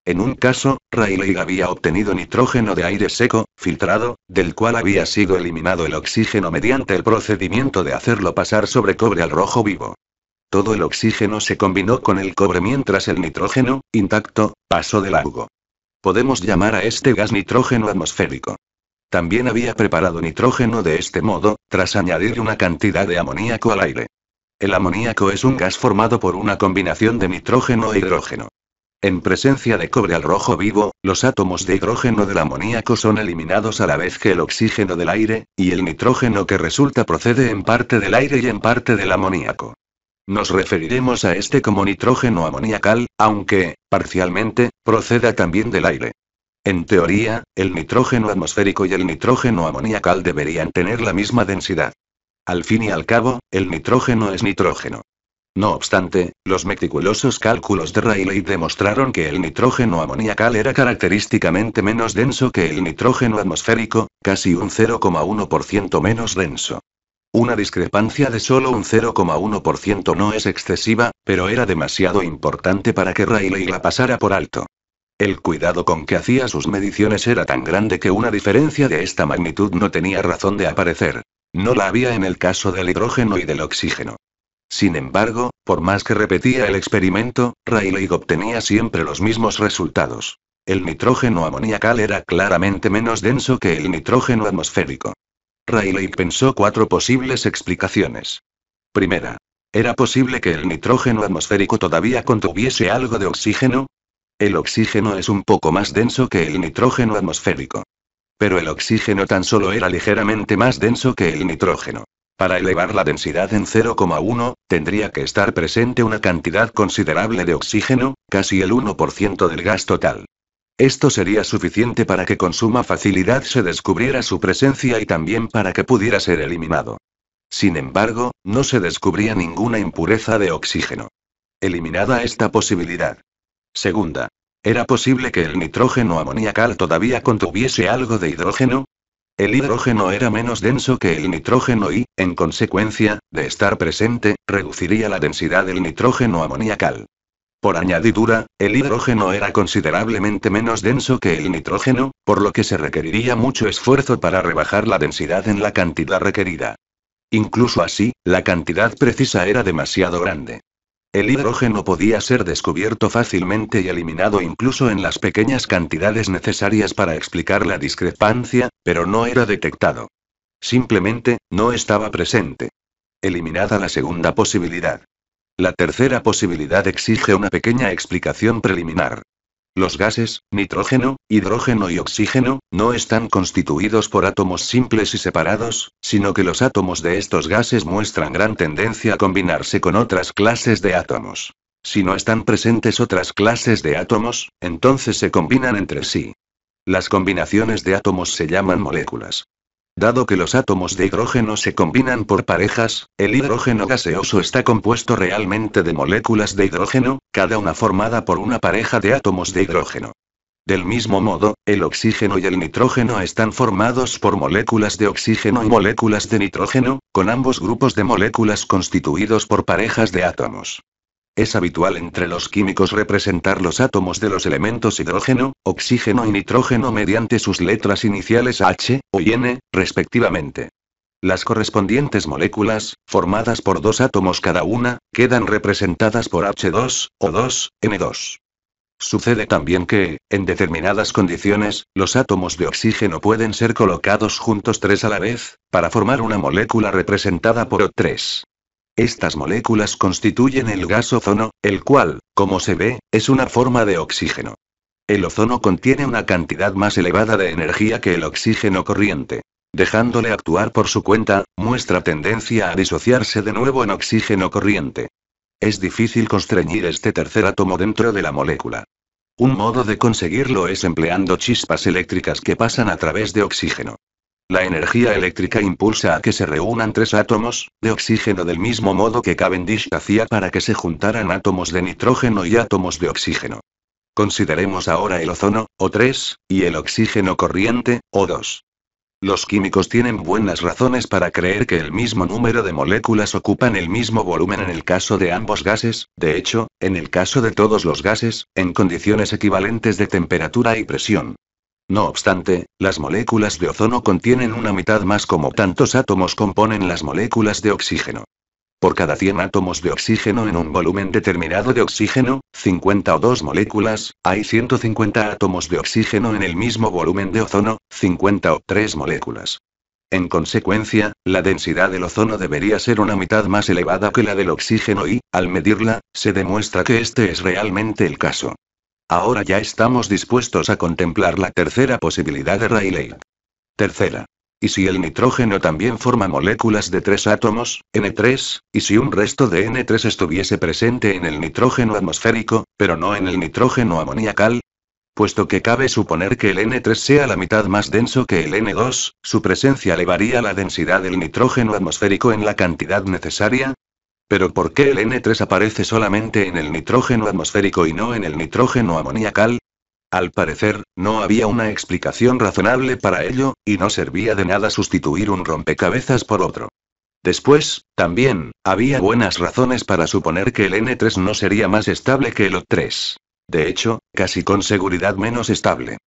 En un caso, Rayleigh había obtenido nitrógeno de aire seco, filtrado, del cual había sido eliminado el oxígeno mediante el procedimiento de hacerlo pasar sobre cobre al rojo vivo. Todo el oxígeno se combinó con el cobre mientras el nitrógeno, intacto, pasó del largo. Podemos llamar a este gas nitrógeno atmosférico. También había preparado nitrógeno de este modo, tras añadir una cantidad de amoníaco al aire. El amoníaco es un gas formado por una combinación de nitrógeno e hidrógeno. En presencia de cobre al rojo vivo, los átomos de hidrógeno del amoníaco son eliminados a la vez que el oxígeno del aire, y el nitrógeno que resulta procede en parte del aire y en parte del amoníaco. Nos referiremos a este como nitrógeno amoniacal, aunque, parcialmente, proceda también del aire. En teoría, el nitrógeno atmosférico y el nitrógeno amoniacal deberían tener la misma densidad. Al fin y al cabo, el nitrógeno es nitrógeno. No obstante, los meticulosos cálculos de Rayleigh demostraron que el nitrógeno amoniacal era característicamente menos denso que el nitrógeno atmosférico, casi un 0,1% menos denso. Una discrepancia de solo un 0,1% no es excesiva, pero era demasiado importante para que Rayleigh la pasara por alto. El cuidado con que hacía sus mediciones era tan grande que una diferencia de esta magnitud no tenía razón de aparecer. No la había en el caso del hidrógeno y del oxígeno. Sin embargo, por más que repetía el experimento, Rayleigh obtenía siempre los mismos resultados. El nitrógeno amoniacal era claramente menos denso que el nitrógeno atmosférico. Rayleigh pensó cuatro posibles explicaciones. Primera. ¿Era posible que el nitrógeno atmosférico todavía contuviese algo de oxígeno? El oxígeno es un poco más denso que el nitrógeno atmosférico. Pero el oxígeno tan solo era ligeramente más denso que el nitrógeno. Para elevar la densidad en 0,1, tendría que estar presente una cantidad considerable de oxígeno, casi el 1% del gas total. Esto sería suficiente para que con suma facilidad se descubriera su presencia y también para que pudiera ser eliminado. Sin embargo, no se descubría ninguna impureza de oxígeno. Eliminada esta posibilidad. Segunda. Era posible que el nitrógeno amoníaco todavía contuviese algo de hidrógeno, el hidrógeno era menos denso que el nitrógeno y, en consecuencia, de estar presente, reduciría la densidad del nitrógeno amoniacal. Por añadidura, el hidrógeno era considerablemente menos denso que el nitrógeno, por lo que se requeriría mucho esfuerzo para rebajar la densidad en la cantidad requerida. Incluso así, la cantidad precisa era demasiado grande. El hidrógeno podía ser descubierto fácilmente y eliminado incluso en las pequeñas cantidades necesarias para explicar la discrepancia, pero no era detectado. Simplemente, no estaba presente. Eliminada la segunda posibilidad. La tercera posibilidad exige una pequeña explicación preliminar. Los gases, nitrógeno, hidrógeno y oxígeno, no están constituidos por átomos simples y separados, sino que los átomos de estos gases muestran gran tendencia a combinarse con otras clases de átomos. Si no están presentes otras clases de átomos, entonces se combinan entre sí. Las combinaciones de átomos se llaman moléculas. Dado que los átomos de hidrógeno se combinan por parejas, el hidrógeno gaseoso está compuesto realmente de moléculas de hidrógeno, cada una formada por una pareja de átomos de hidrógeno. Del mismo modo, el oxígeno y el nitrógeno están formados por moléculas de oxígeno y moléculas de nitrógeno, con ambos grupos de moléculas constituidos por parejas de átomos. Es habitual entre los químicos representar los átomos de los elementos hidrógeno, oxígeno y nitrógeno mediante sus letras iniciales H o N, respectivamente. Las correspondientes moléculas, formadas por dos átomos cada una, quedan representadas por H2, O2, N2. Sucede también que, en determinadas condiciones, los átomos de oxígeno pueden ser colocados juntos tres a la vez, para formar una molécula representada por O3. Estas moléculas constituyen el gas ozono, el cual, como se ve, es una forma de oxígeno. El ozono contiene una cantidad más elevada de energía que el oxígeno corriente. Dejándole actuar por su cuenta, muestra tendencia a disociarse de nuevo en oxígeno corriente. Es difícil constreñir este tercer átomo dentro de la molécula. Un modo de conseguirlo es empleando chispas eléctricas que pasan a través de oxígeno. La energía eléctrica impulsa a que se reúnan tres átomos, de oxígeno del mismo modo que Cavendish hacía para que se juntaran átomos de nitrógeno y átomos de oxígeno. Consideremos ahora el ozono, O3, y el oxígeno corriente, O2. Los químicos tienen buenas razones para creer que el mismo número de moléculas ocupan el mismo volumen en el caso de ambos gases, de hecho, en el caso de todos los gases, en condiciones equivalentes de temperatura y presión. No obstante, las moléculas de ozono contienen una mitad más como tantos átomos componen las moléculas de oxígeno. Por cada 100 átomos de oxígeno en un volumen determinado de oxígeno, 50 o 2 moléculas, hay 150 átomos de oxígeno en el mismo volumen de ozono, 50 o 3 moléculas. En consecuencia, la densidad del ozono debería ser una mitad más elevada que la del oxígeno y, al medirla, se demuestra que este es realmente el caso. Ahora ya estamos dispuestos a contemplar la tercera posibilidad de Rayleigh. Tercera. ¿Y si el nitrógeno también forma moléculas de tres átomos, N3, y si un resto de N3 estuviese presente en el nitrógeno atmosférico, pero no en el nitrógeno amoniacal? Puesto que cabe suponer que el N3 sea la mitad más denso que el N2, su presencia elevaría la densidad del nitrógeno atmosférico en la cantidad necesaria, pero ¿por qué el N3 aparece solamente en el nitrógeno atmosférico y no en el nitrógeno amoniacal? Al parecer, no había una explicación razonable para ello, y no servía de nada sustituir un rompecabezas por otro. Después, también, había buenas razones para suponer que el N3 no sería más estable que el O3. De hecho, casi con seguridad menos estable.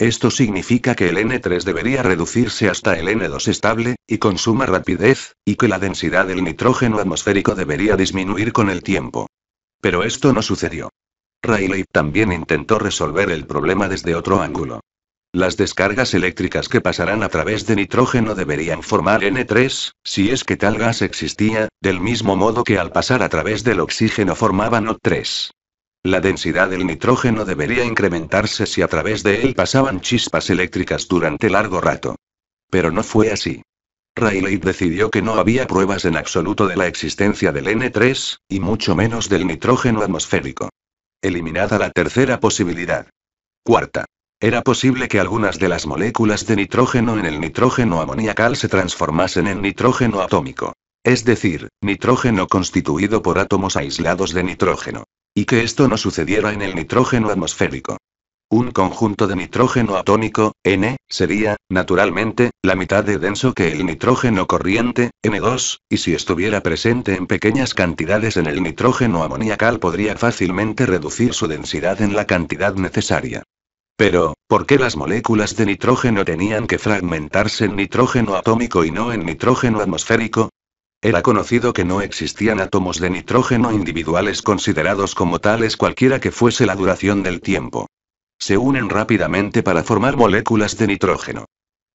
Esto significa que el N3 debería reducirse hasta el N2 estable, y con suma rapidez, y que la densidad del nitrógeno atmosférico debería disminuir con el tiempo. Pero esto no sucedió. Rayleigh también intentó resolver el problema desde otro ángulo. Las descargas eléctricas que pasarán a través de nitrógeno deberían formar N3, si es que tal gas existía, del mismo modo que al pasar a través del oxígeno formaban O3. La densidad del nitrógeno debería incrementarse si a través de él pasaban chispas eléctricas durante largo rato. Pero no fue así. Rayleigh decidió que no había pruebas en absoluto de la existencia del N3, y mucho menos del nitrógeno atmosférico. Eliminada la tercera posibilidad. Cuarta. Era posible que algunas de las moléculas de nitrógeno en el nitrógeno amoniacal se transformasen en nitrógeno atómico. Es decir, nitrógeno constituido por átomos aislados de nitrógeno. Y que esto no sucediera en el nitrógeno atmosférico. Un conjunto de nitrógeno atómico, N, sería, naturalmente, la mitad de denso que el nitrógeno corriente, N2, y si estuviera presente en pequeñas cantidades en el nitrógeno amoniacal podría fácilmente reducir su densidad en la cantidad necesaria. Pero, ¿por qué las moléculas de nitrógeno tenían que fragmentarse en nitrógeno atómico y no en nitrógeno atmosférico? Era conocido que no existían átomos de nitrógeno individuales considerados como tales cualquiera que fuese la duración del tiempo. Se unen rápidamente para formar moléculas de nitrógeno.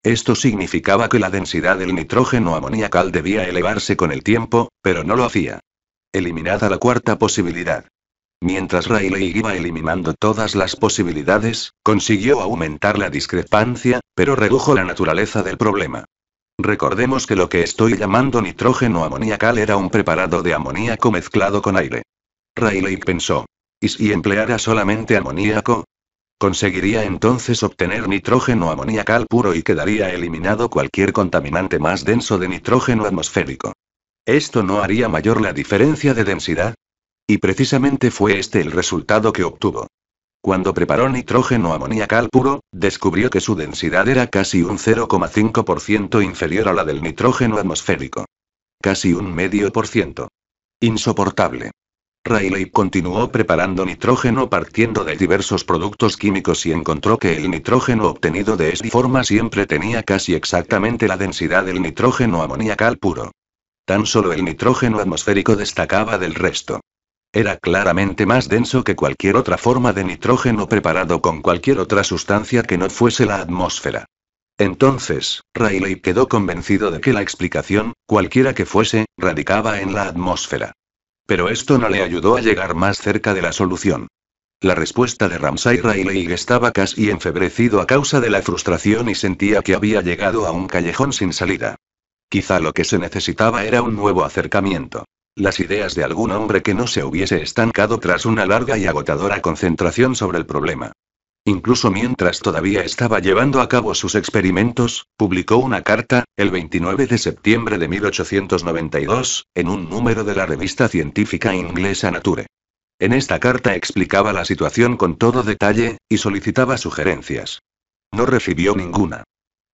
Esto significaba que la densidad del nitrógeno amoniacal debía elevarse con el tiempo, pero no lo hacía. Eliminada la cuarta posibilidad. Mientras Rayleigh iba eliminando todas las posibilidades, consiguió aumentar la discrepancia, pero redujo la naturaleza del problema. Recordemos que lo que estoy llamando nitrógeno amoniacal era un preparado de amoníaco mezclado con aire. Rayleigh pensó. ¿Y si empleara solamente amoníaco? Conseguiría entonces obtener nitrógeno amoniacal puro y quedaría eliminado cualquier contaminante más denso de nitrógeno atmosférico. ¿Esto no haría mayor la diferencia de densidad? Y precisamente fue este el resultado que obtuvo. Cuando preparó nitrógeno amoníacal puro, descubrió que su densidad era casi un 0,5% inferior a la del nitrógeno atmosférico. Casi un medio por ciento. Insoportable. Rayleigh continuó preparando nitrógeno partiendo de diversos productos químicos y encontró que el nitrógeno obtenido de esta forma siempre tenía casi exactamente la densidad del nitrógeno amoníacal puro. Tan solo el nitrógeno atmosférico destacaba del resto. Era claramente más denso que cualquier otra forma de nitrógeno preparado con cualquier otra sustancia que no fuese la atmósfera. Entonces, Rayleigh quedó convencido de que la explicación, cualquiera que fuese, radicaba en la atmósfera. Pero esto no le ayudó a llegar más cerca de la solución. La respuesta de Ramsay Rayleigh estaba casi enfebrecido a causa de la frustración y sentía que había llegado a un callejón sin salida. Quizá lo que se necesitaba era un nuevo acercamiento. Las ideas de algún hombre que no se hubiese estancado tras una larga y agotadora concentración sobre el problema. Incluso mientras todavía estaba llevando a cabo sus experimentos, publicó una carta, el 29 de septiembre de 1892, en un número de la revista científica inglesa Nature. En esta carta explicaba la situación con todo detalle, y solicitaba sugerencias. No recibió ninguna.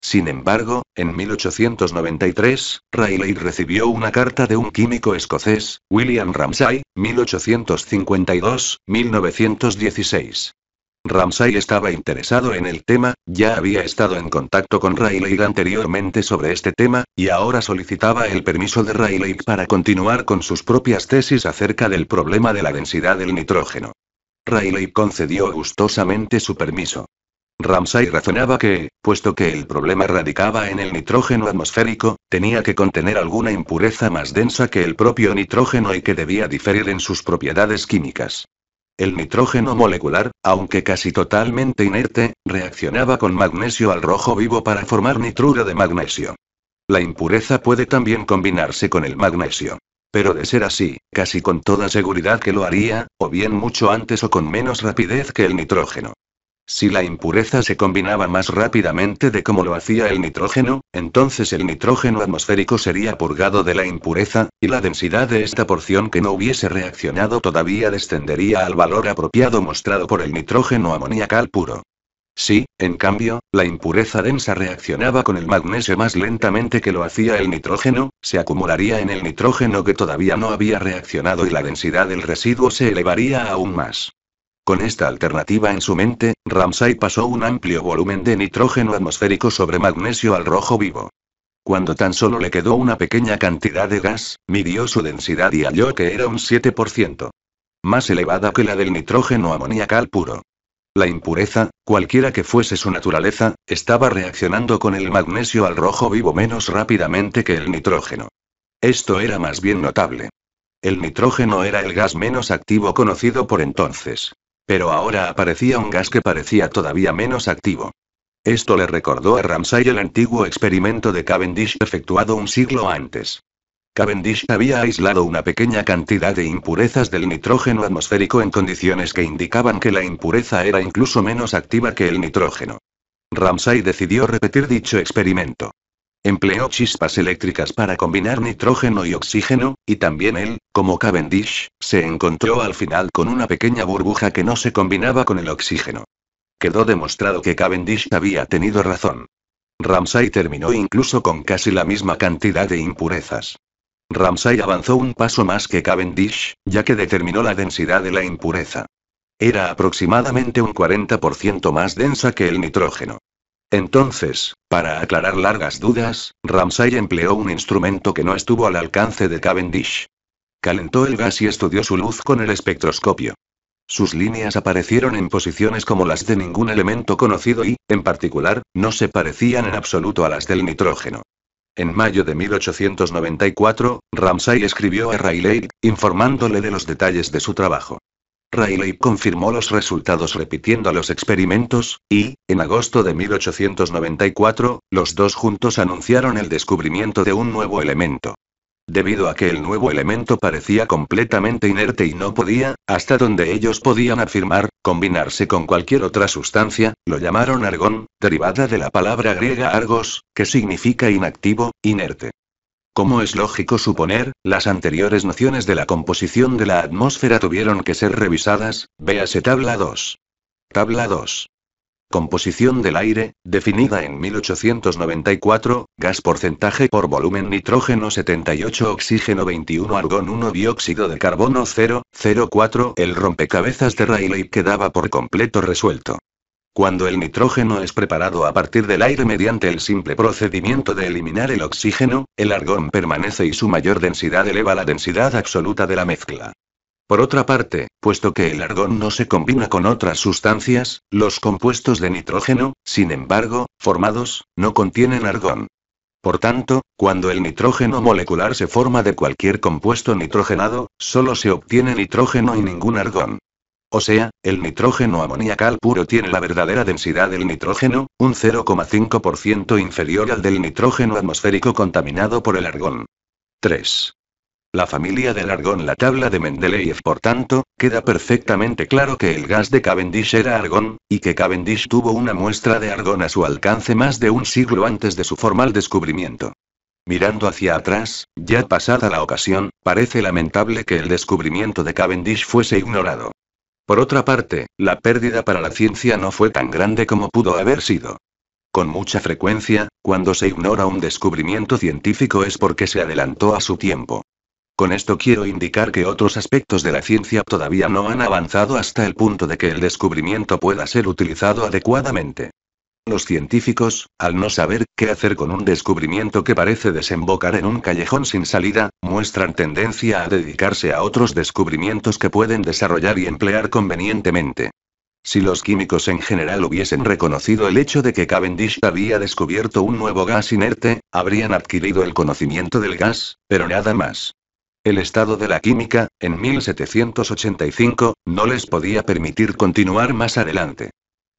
Sin embargo, en 1893, Rayleigh recibió una carta de un químico escocés, William Ramsay, 1852-1916. Ramsay estaba interesado en el tema, ya había estado en contacto con Rayleigh anteriormente sobre este tema, y ahora solicitaba el permiso de Rayleigh para continuar con sus propias tesis acerca del problema de la densidad del nitrógeno. Rayleigh concedió gustosamente su permiso. Ramsay razonaba que, puesto que el problema radicaba en el nitrógeno atmosférico, tenía que contener alguna impureza más densa que el propio nitrógeno y que debía diferir en sus propiedades químicas. El nitrógeno molecular, aunque casi totalmente inerte, reaccionaba con magnesio al rojo vivo para formar nitruro de magnesio. La impureza puede también combinarse con el magnesio. Pero de ser así, casi con toda seguridad que lo haría, o bien mucho antes o con menos rapidez que el nitrógeno. Si la impureza se combinaba más rápidamente de como lo hacía el nitrógeno, entonces el nitrógeno atmosférico sería purgado de la impureza, y la densidad de esta porción que no hubiese reaccionado todavía descendería al valor apropiado mostrado por el nitrógeno amoniacal puro. Si, en cambio, la impureza densa reaccionaba con el magnesio más lentamente que lo hacía el nitrógeno, se acumularía en el nitrógeno que todavía no había reaccionado y la densidad del residuo se elevaría aún más. Con esta alternativa en su mente, Ramsay pasó un amplio volumen de nitrógeno atmosférico sobre magnesio al rojo vivo. Cuando tan solo le quedó una pequeña cantidad de gas, midió su densidad y halló que era un 7%. Más elevada que la del nitrógeno amoniacal puro. La impureza, cualquiera que fuese su naturaleza, estaba reaccionando con el magnesio al rojo vivo menos rápidamente que el nitrógeno. Esto era más bien notable. El nitrógeno era el gas menos activo conocido por entonces. Pero ahora aparecía un gas que parecía todavía menos activo. Esto le recordó a Ramsay el antiguo experimento de Cavendish efectuado un siglo antes. Cavendish había aislado una pequeña cantidad de impurezas del nitrógeno atmosférico en condiciones que indicaban que la impureza era incluso menos activa que el nitrógeno. Ramsay decidió repetir dicho experimento. Empleó chispas eléctricas para combinar nitrógeno y oxígeno, y también él, como Cavendish, se encontró al final con una pequeña burbuja que no se combinaba con el oxígeno. Quedó demostrado que Cavendish había tenido razón. Ramsay terminó incluso con casi la misma cantidad de impurezas. Ramsay avanzó un paso más que Cavendish, ya que determinó la densidad de la impureza. Era aproximadamente un 40% más densa que el nitrógeno. Entonces, para aclarar largas dudas, Ramsay empleó un instrumento que no estuvo al alcance de Cavendish. Calentó el gas y estudió su luz con el espectroscopio. Sus líneas aparecieron en posiciones como las de ningún elemento conocido y, en particular, no se parecían en absoluto a las del nitrógeno. En mayo de 1894, Ramsay escribió a Rayleigh, informándole de los detalles de su trabajo. Rayleigh confirmó los resultados repitiendo los experimentos, y, en agosto de 1894, los dos juntos anunciaron el descubrimiento de un nuevo elemento. Debido a que el nuevo elemento parecía completamente inerte y no podía, hasta donde ellos podían afirmar, combinarse con cualquier otra sustancia, lo llamaron argón, derivada de la palabra griega argos, que significa inactivo, inerte. Como es lógico suponer, las anteriores nociones de la composición de la atmósfera tuvieron que ser revisadas, véase tabla 2. Tabla 2. Composición del aire, definida en 1894, gas porcentaje por volumen nitrógeno 78 oxígeno 21 argón 1 dióxido de carbono 0, 04 El rompecabezas de Rayleigh quedaba por completo resuelto. Cuando el nitrógeno es preparado a partir del aire mediante el simple procedimiento de eliminar el oxígeno, el argón permanece y su mayor densidad eleva la densidad absoluta de la mezcla. Por otra parte, puesto que el argón no se combina con otras sustancias, los compuestos de nitrógeno, sin embargo, formados, no contienen argón. Por tanto, cuando el nitrógeno molecular se forma de cualquier compuesto nitrogenado, solo se obtiene nitrógeno y ningún argón. O sea, el nitrógeno amoniacal puro tiene la verdadera densidad del nitrógeno, un 0,5% inferior al del nitrógeno atmosférico contaminado por el argón. 3. La familia del argón La tabla de Mendeleev por tanto, queda perfectamente claro que el gas de Cavendish era argón, y que Cavendish tuvo una muestra de argón a su alcance más de un siglo antes de su formal descubrimiento. Mirando hacia atrás, ya pasada la ocasión, parece lamentable que el descubrimiento de Cavendish fuese ignorado. Por otra parte, la pérdida para la ciencia no fue tan grande como pudo haber sido. Con mucha frecuencia, cuando se ignora un descubrimiento científico es porque se adelantó a su tiempo. Con esto quiero indicar que otros aspectos de la ciencia todavía no han avanzado hasta el punto de que el descubrimiento pueda ser utilizado adecuadamente. Los científicos, al no saber qué hacer con un descubrimiento que parece desembocar en un callejón sin salida, muestran tendencia a dedicarse a otros descubrimientos que pueden desarrollar y emplear convenientemente. Si los químicos en general hubiesen reconocido el hecho de que Cavendish había descubierto un nuevo gas inerte, habrían adquirido el conocimiento del gas, pero nada más. El estado de la química, en 1785, no les podía permitir continuar más adelante.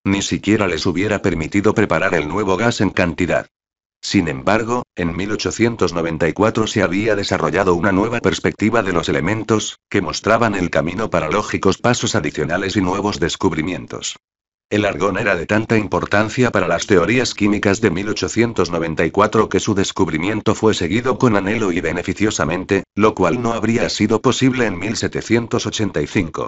Ni siquiera les hubiera permitido preparar el nuevo gas en cantidad. Sin embargo, en 1894 se había desarrollado una nueva perspectiva de los elementos, que mostraban el camino para lógicos pasos adicionales y nuevos descubrimientos. El argón era de tanta importancia para las teorías químicas de 1894 que su descubrimiento fue seguido con anhelo y beneficiosamente, lo cual no habría sido posible en 1785.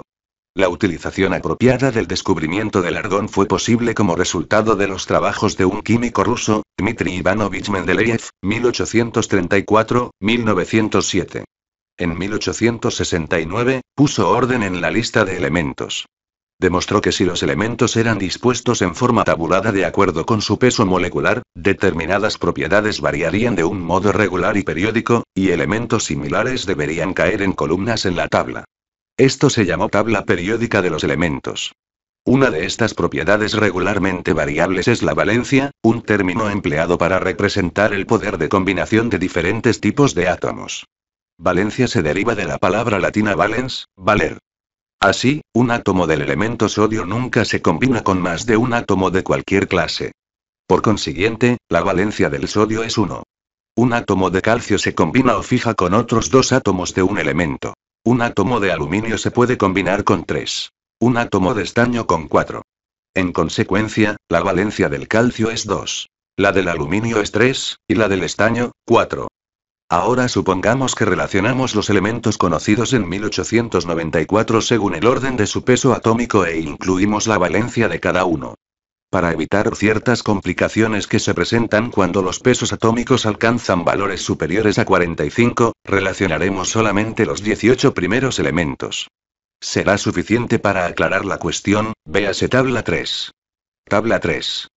La utilización apropiada del descubrimiento del argón fue posible como resultado de los trabajos de un químico ruso, Dmitri Ivanovich Mendeleev, 1834-1907. En 1869, puso orden en la lista de elementos. Demostró que si los elementos eran dispuestos en forma tabulada de acuerdo con su peso molecular, determinadas propiedades variarían de un modo regular y periódico, y elementos similares deberían caer en columnas en la tabla. Esto se llamó tabla periódica de los elementos. Una de estas propiedades regularmente variables es la valencia, un término empleado para representar el poder de combinación de diferentes tipos de átomos. Valencia se deriva de la palabra latina valens, valer. Así, un átomo del elemento sodio nunca se combina con más de un átomo de cualquier clase. Por consiguiente, la valencia del sodio es 1. Un átomo de calcio se combina o fija con otros dos átomos de un elemento. Un átomo de aluminio se puede combinar con tres. Un átomo de estaño con 4. En consecuencia, la valencia del calcio es 2. La del aluminio es 3, y la del estaño, 4. Ahora supongamos que relacionamos los elementos conocidos en 1894 según el orden de su peso atómico e incluimos la valencia de cada uno para evitar ciertas complicaciones que se presentan cuando los pesos atómicos alcanzan valores superiores a 45, relacionaremos solamente los 18 primeros elementos. Será suficiente para aclarar la cuestión, véase tabla 3. Tabla 3.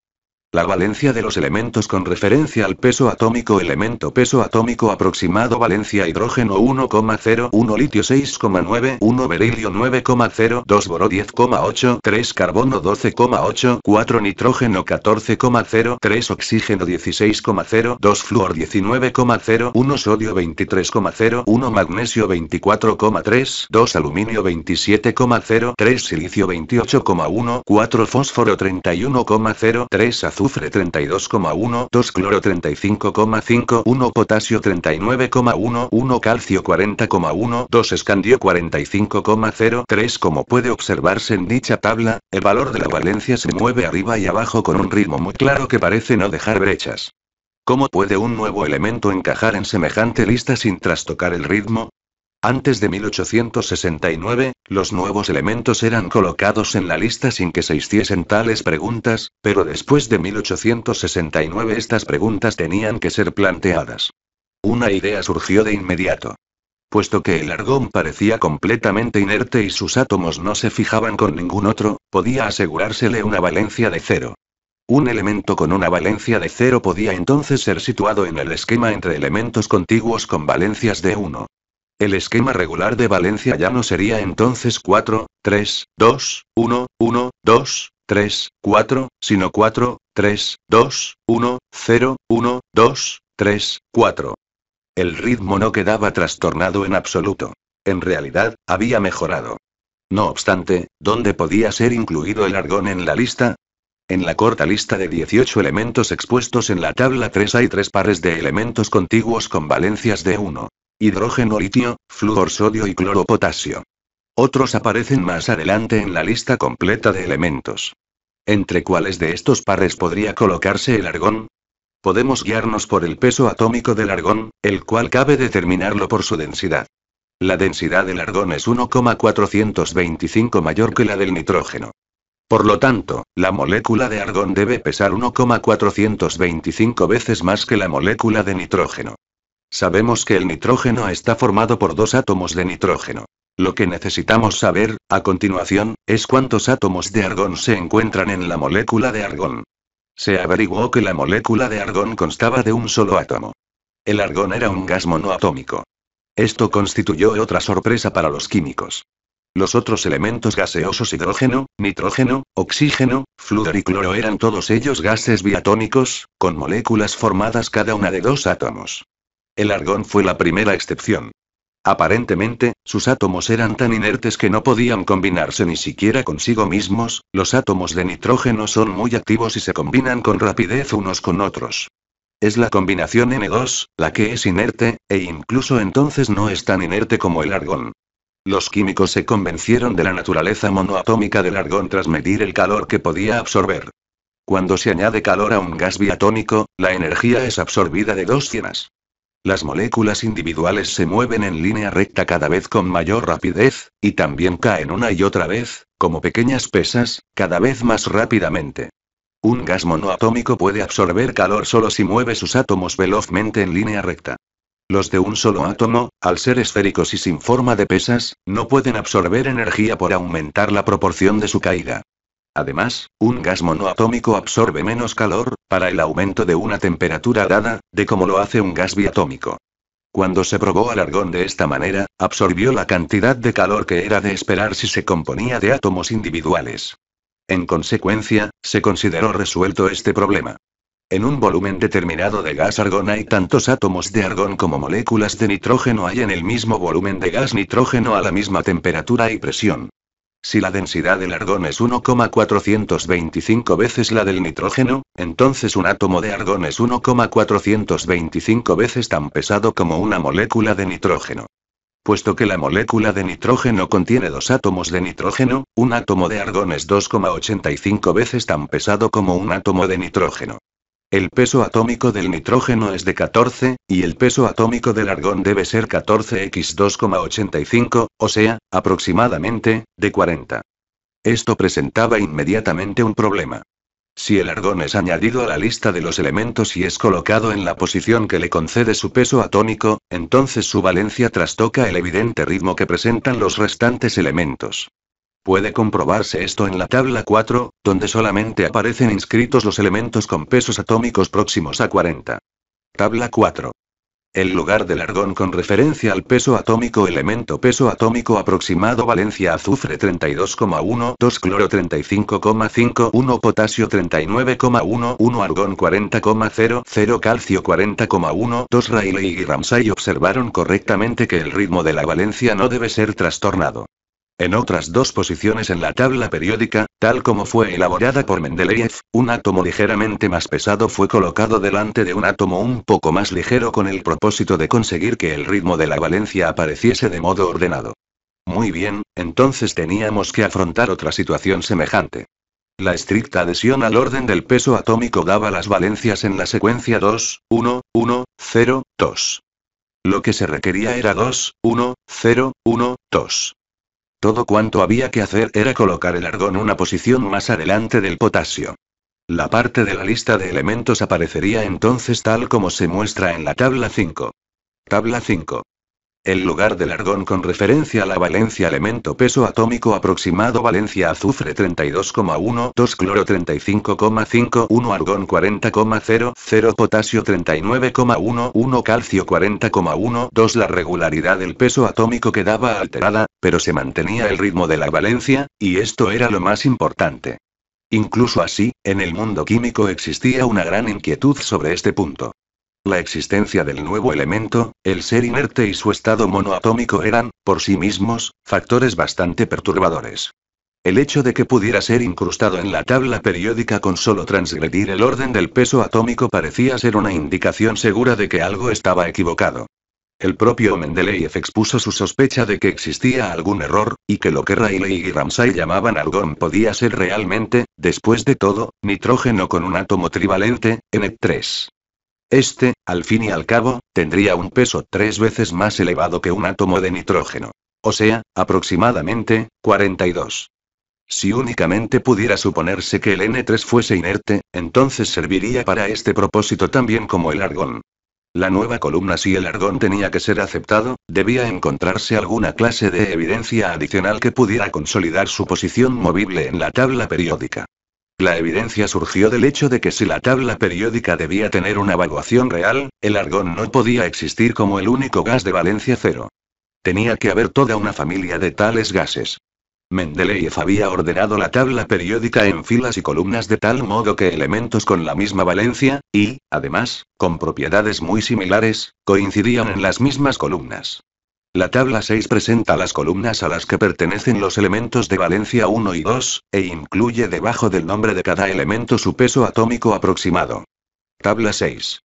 La valencia de los elementos con referencia al peso atómico elemento peso atómico aproximado valencia hidrógeno 1,0 1 litio 6,9 1 berilio 9,0 2 boro 10,8 3 carbono 12,8 4 nitrógeno 14,0 3 oxígeno 16,0 2 fluor 19,0 1 sodio 23,0 1 magnesio 24,3 2 aluminio 27,0 3 silicio 28,1 4 fósforo 31,0 3 azul azufre 32,1, cloro 35,51 potasio 39,11 calcio 40,12 escandio 45,03. Como puede observarse en dicha tabla, el valor de la valencia se mueve arriba y abajo con un ritmo muy claro que parece no dejar brechas. ¿Cómo puede un nuevo elemento encajar en semejante lista sin trastocar el ritmo? Antes de 1869, los nuevos elementos eran colocados en la lista sin que se hiciesen tales preguntas, pero después de 1869 estas preguntas tenían que ser planteadas. Una idea surgió de inmediato. Puesto que el argón parecía completamente inerte y sus átomos no se fijaban con ningún otro, podía asegurársele una valencia de cero. Un elemento con una valencia de cero podía entonces ser situado en el esquema entre elementos contiguos con valencias de 1. El esquema regular de Valencia ya no sería entonces 4, 3, 2, 1, 1, 2, 3, 4, sino 4, 3, 2, 1, 0, 1, 2, 3, 4. El ritmo no quedaba trastornado en absoluto. En realidad, había mejorado. No obstante, ¿dónde podía ser incluido el argón en la lista? En la corta lista de 18 elementos expuestos en la tabla 3 hay tres pares de elementos contiguos con valencias de 1 hidrógeno litio, flúor sodio y cloro potasio. Otros aparecen más adelante en la lista completa de elementos. ¿Entre cuáles de estos pares podría colocarse el argón? Podemos guiarnos por el peso atómico del argón, el cual cabe determinarlo por su densidad. La densidad del argón es 1,425 mayor que la del nitrógeno. Por lo tanto, la molécula de argón debe pesar 1,425 veces más que la molécula de nitrógeno. Sabemos que el nitrógeno está formado por dos átomos de nitrógeno. Lo que necesitamos saber, a continuación, es cuántos átomos de argón se encuentran en la molécula de argón. Se averiguó que la molécula de argón constaba de un solo átomo. El argón era un gas monoatómico. Esto constituyó otra sorpresa para los químicos. Los otros elementos gaseosos hidrógeno, nitrógeno, oxígeno, flúor y cloro eran todos ellos gases biatómicos, con moléculas formadas cada una de dos átomos. El argón fue la primera excepción. Aparentemente, sus átomos eran tan inertes que no podían combinarse ni siquiera consigo mismos, los átomos de nitrógeno son muy activos y se combinan con rapidez unos con otros. Es la combinación N2, la que es inerte, e incluso entonces no es tan inerte como el argón. Los químicos se convencieron de la naturaleza monoatómica del argón tras medir el calor que podía absorber. Cuando se añade calor a un gas biatómico, la energía es absorbida de dos cienas. Las moléculas individuales se mueven en línea recta cada vez con mayor rapidez, y también caen una y otra vez, como pequeñas pesas, cada vez más rápidamente. Un gas monoatómico puede absorber calor solo si mueve sus átomos velozmente en línea recta. Los de un solo átomo, al ser esféricos y sin forma de pesas, no pueden absorber energía por aumentar la proporción de su caída. Además, un gas monoatómico absorbe menos calor, para el aumento de una temperatura dada, de como lo hace un gas biatómico. Cuando se probó al argón de esta manera, absorbió la cantidad de calor que era de esperar si se componía de átomos individuales. En consecuencia, se consideró resuelto este problema. En un volumen determinado de gas argón hay tantos átomos de argón como moléculas de nitrógeno hay en el mismo volumen de gas nitrógeno a la misma temperatura y presión. Si la densidad del argón es 1,425 veces la del nitrógeno, entonces un átomo de argón es 1,425 veces tan pesado como una molécula de nitrógeno. Puesto que la molécula de nitrógeno contiene dos átomos de nitrógeno, un átomo de argón es 2,85 veces tan pesado como un átomo de nitrógeno. El peso atómico del nitrógeno es de 14, y el peso atómico del argón debe ser 14x2,85, o sea, aproximadamente, de 40. Esto presentaba inmediatamente un problema. Si el argón es añadido a la lista de los elementos y es colocado en la posición que le concede su peso atómico, entonces su valencia trastoca el evidente ritmo que presentan los restantes elementos. Puede comprobarse esto en la tabla 4, donde solamente aparecen inscritos los elementos con pesos atómicos próximos a 40. Tabla 4. El lugar del argón con referencia al peso atómico elemento peso atómico aproximado valencia azufre 32,1 2 cloro 35,5 1 potasio 39,1 1 argón 40,0 0 calcio 40,1 2 Rayleigh y Ramsay observaron correctamente que el ritmo de la valencia no debe ser trastornado. En otras dos posiciones en la tabla periódica, tal como fue elaborada por Mendeleev, un átomo ligeramente más pesado fue colocado delante de un átomo un poco más ligero con el propósito de conseguir que el ritmo de la valencia apareciese de modo ordenado. Muy bien, entonces teníamos que afrontar otra situación semejante. La estricta adhesión al orden del peso atómico daba las valencias en la secuencia 2, 1, 1, 0, 2. Lo que se requería era 2, 1, 0, 1, 2. Todo cuanto había que hacer era colocar el argón una posición más adelante del potasio. La parte de la lista de elementos aparecería entonces tal como se muestra en la tabla 5. Tabla 5. El lugar del argón con referencia a la valencia elemento peso atómico aproximado valencia azufre 32,12 cloro 35,5 1 argón 40,00 potasio 39,11 calcio 40,12 La regularidad del peso atómico quedaba alterada, pero se mantenía el ritmo de la valencia, y esto era lo más importante. Incluso así, en el mundo químico existía una gran inquietud sobre este punto. La existencia del nuevo elemento, el ser inerte y su estado monoatómico eran, por sí mismos, factores bastante perturbadores. El hecho de que pudiera ser incrustado en la tabla periódica con solo transgredir el orden del peso atómico parecía ser una indicación segura de que algo estaba equivocado. El propio Mendeleev expuso su sospecha de que existía algún error, y que lo que Rayleigh y Ramsay llamaban argón podía ser realmente, después de todo, nitrógeno con un átomo trivalente, n 3 este, al fin y al cabo, tendría un peso tres veces más elevado que un átomo de nitrógeno. O sea, aproximadamente, 42. Si únicamente pudiera suponerse que el N3 fuese inerte, entonces serviría para este propósito también como el argón. La nueva columna si el argón tenía que ser aceptado, debía encontrarse alguna clase de evidencia adicional que pudiera consolidar su posición movible en la tabla periódica. La evidencia surgió del hecho de que si la tabla periódica debía tener una evaluación real, el argón no podía existir como el único gas de valencia cero. Tenía que haber toda una familia de tales gases. Mendeleev había ordenado la tabla periódica en filas y columnas de tal modo que elementos con la misma valencia, y, además, con propiedades muy similares, coincidían en las mismas columnas. La tabla 6 presenta las columnas a las que pertenecen los elementos de valencia 1 y 2, e incluye debajo del nombre de cada elemento su peso atómico aproximado. Tabla 6.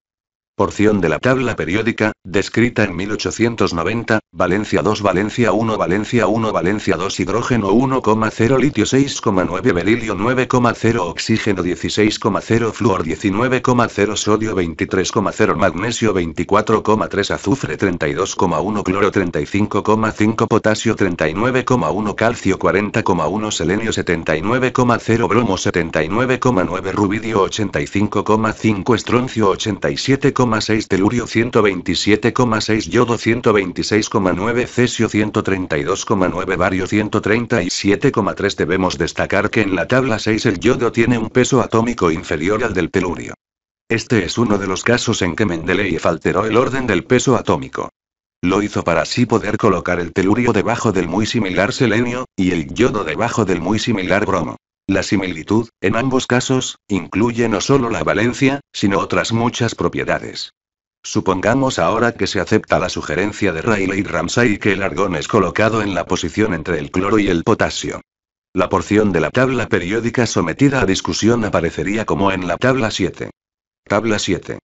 Porción de la tabla periódica, descrita en 1890, Valencia 2, Valencia 1, Valencia 1, Valencia 2, hidrógeno 1,0, litio 6,9, berilio 9,0, oxígeno 16,0, flúor 19,0, sodio 23,0, magnesio 24,3, azufre 32,1, cloro 35,5, potasio 39,1, calcio 40,1, selenio 79,0, bromo 79,9, rubidio 85,5, estroncio 87,5, 6 telurio 127,6 yodo 126,9 cesio 132,9 bario 137,3 Debemos destacar que en la tabla 6 el yodo tiene un peso atómico inferior al del telurio. Este es uno de los casos en que Mendeleev alteró el orden del peso atómico. Lo hizo para así poder colocar el telurio debajo del muy similar selenio, y el yodo debajo del muy similar bromo. La similitud, en ambos casos, incluye no solo la valencia, sino otras muchas propiedades. Supongamos ahora que se acepta la sugerencia de Rayleigh Ramsay que el argón es colocado en la posición entre el cloro y el potasio. La porción de la tabla periódica sometida a discusión aparecería como en la tabla 7. Tabla 7.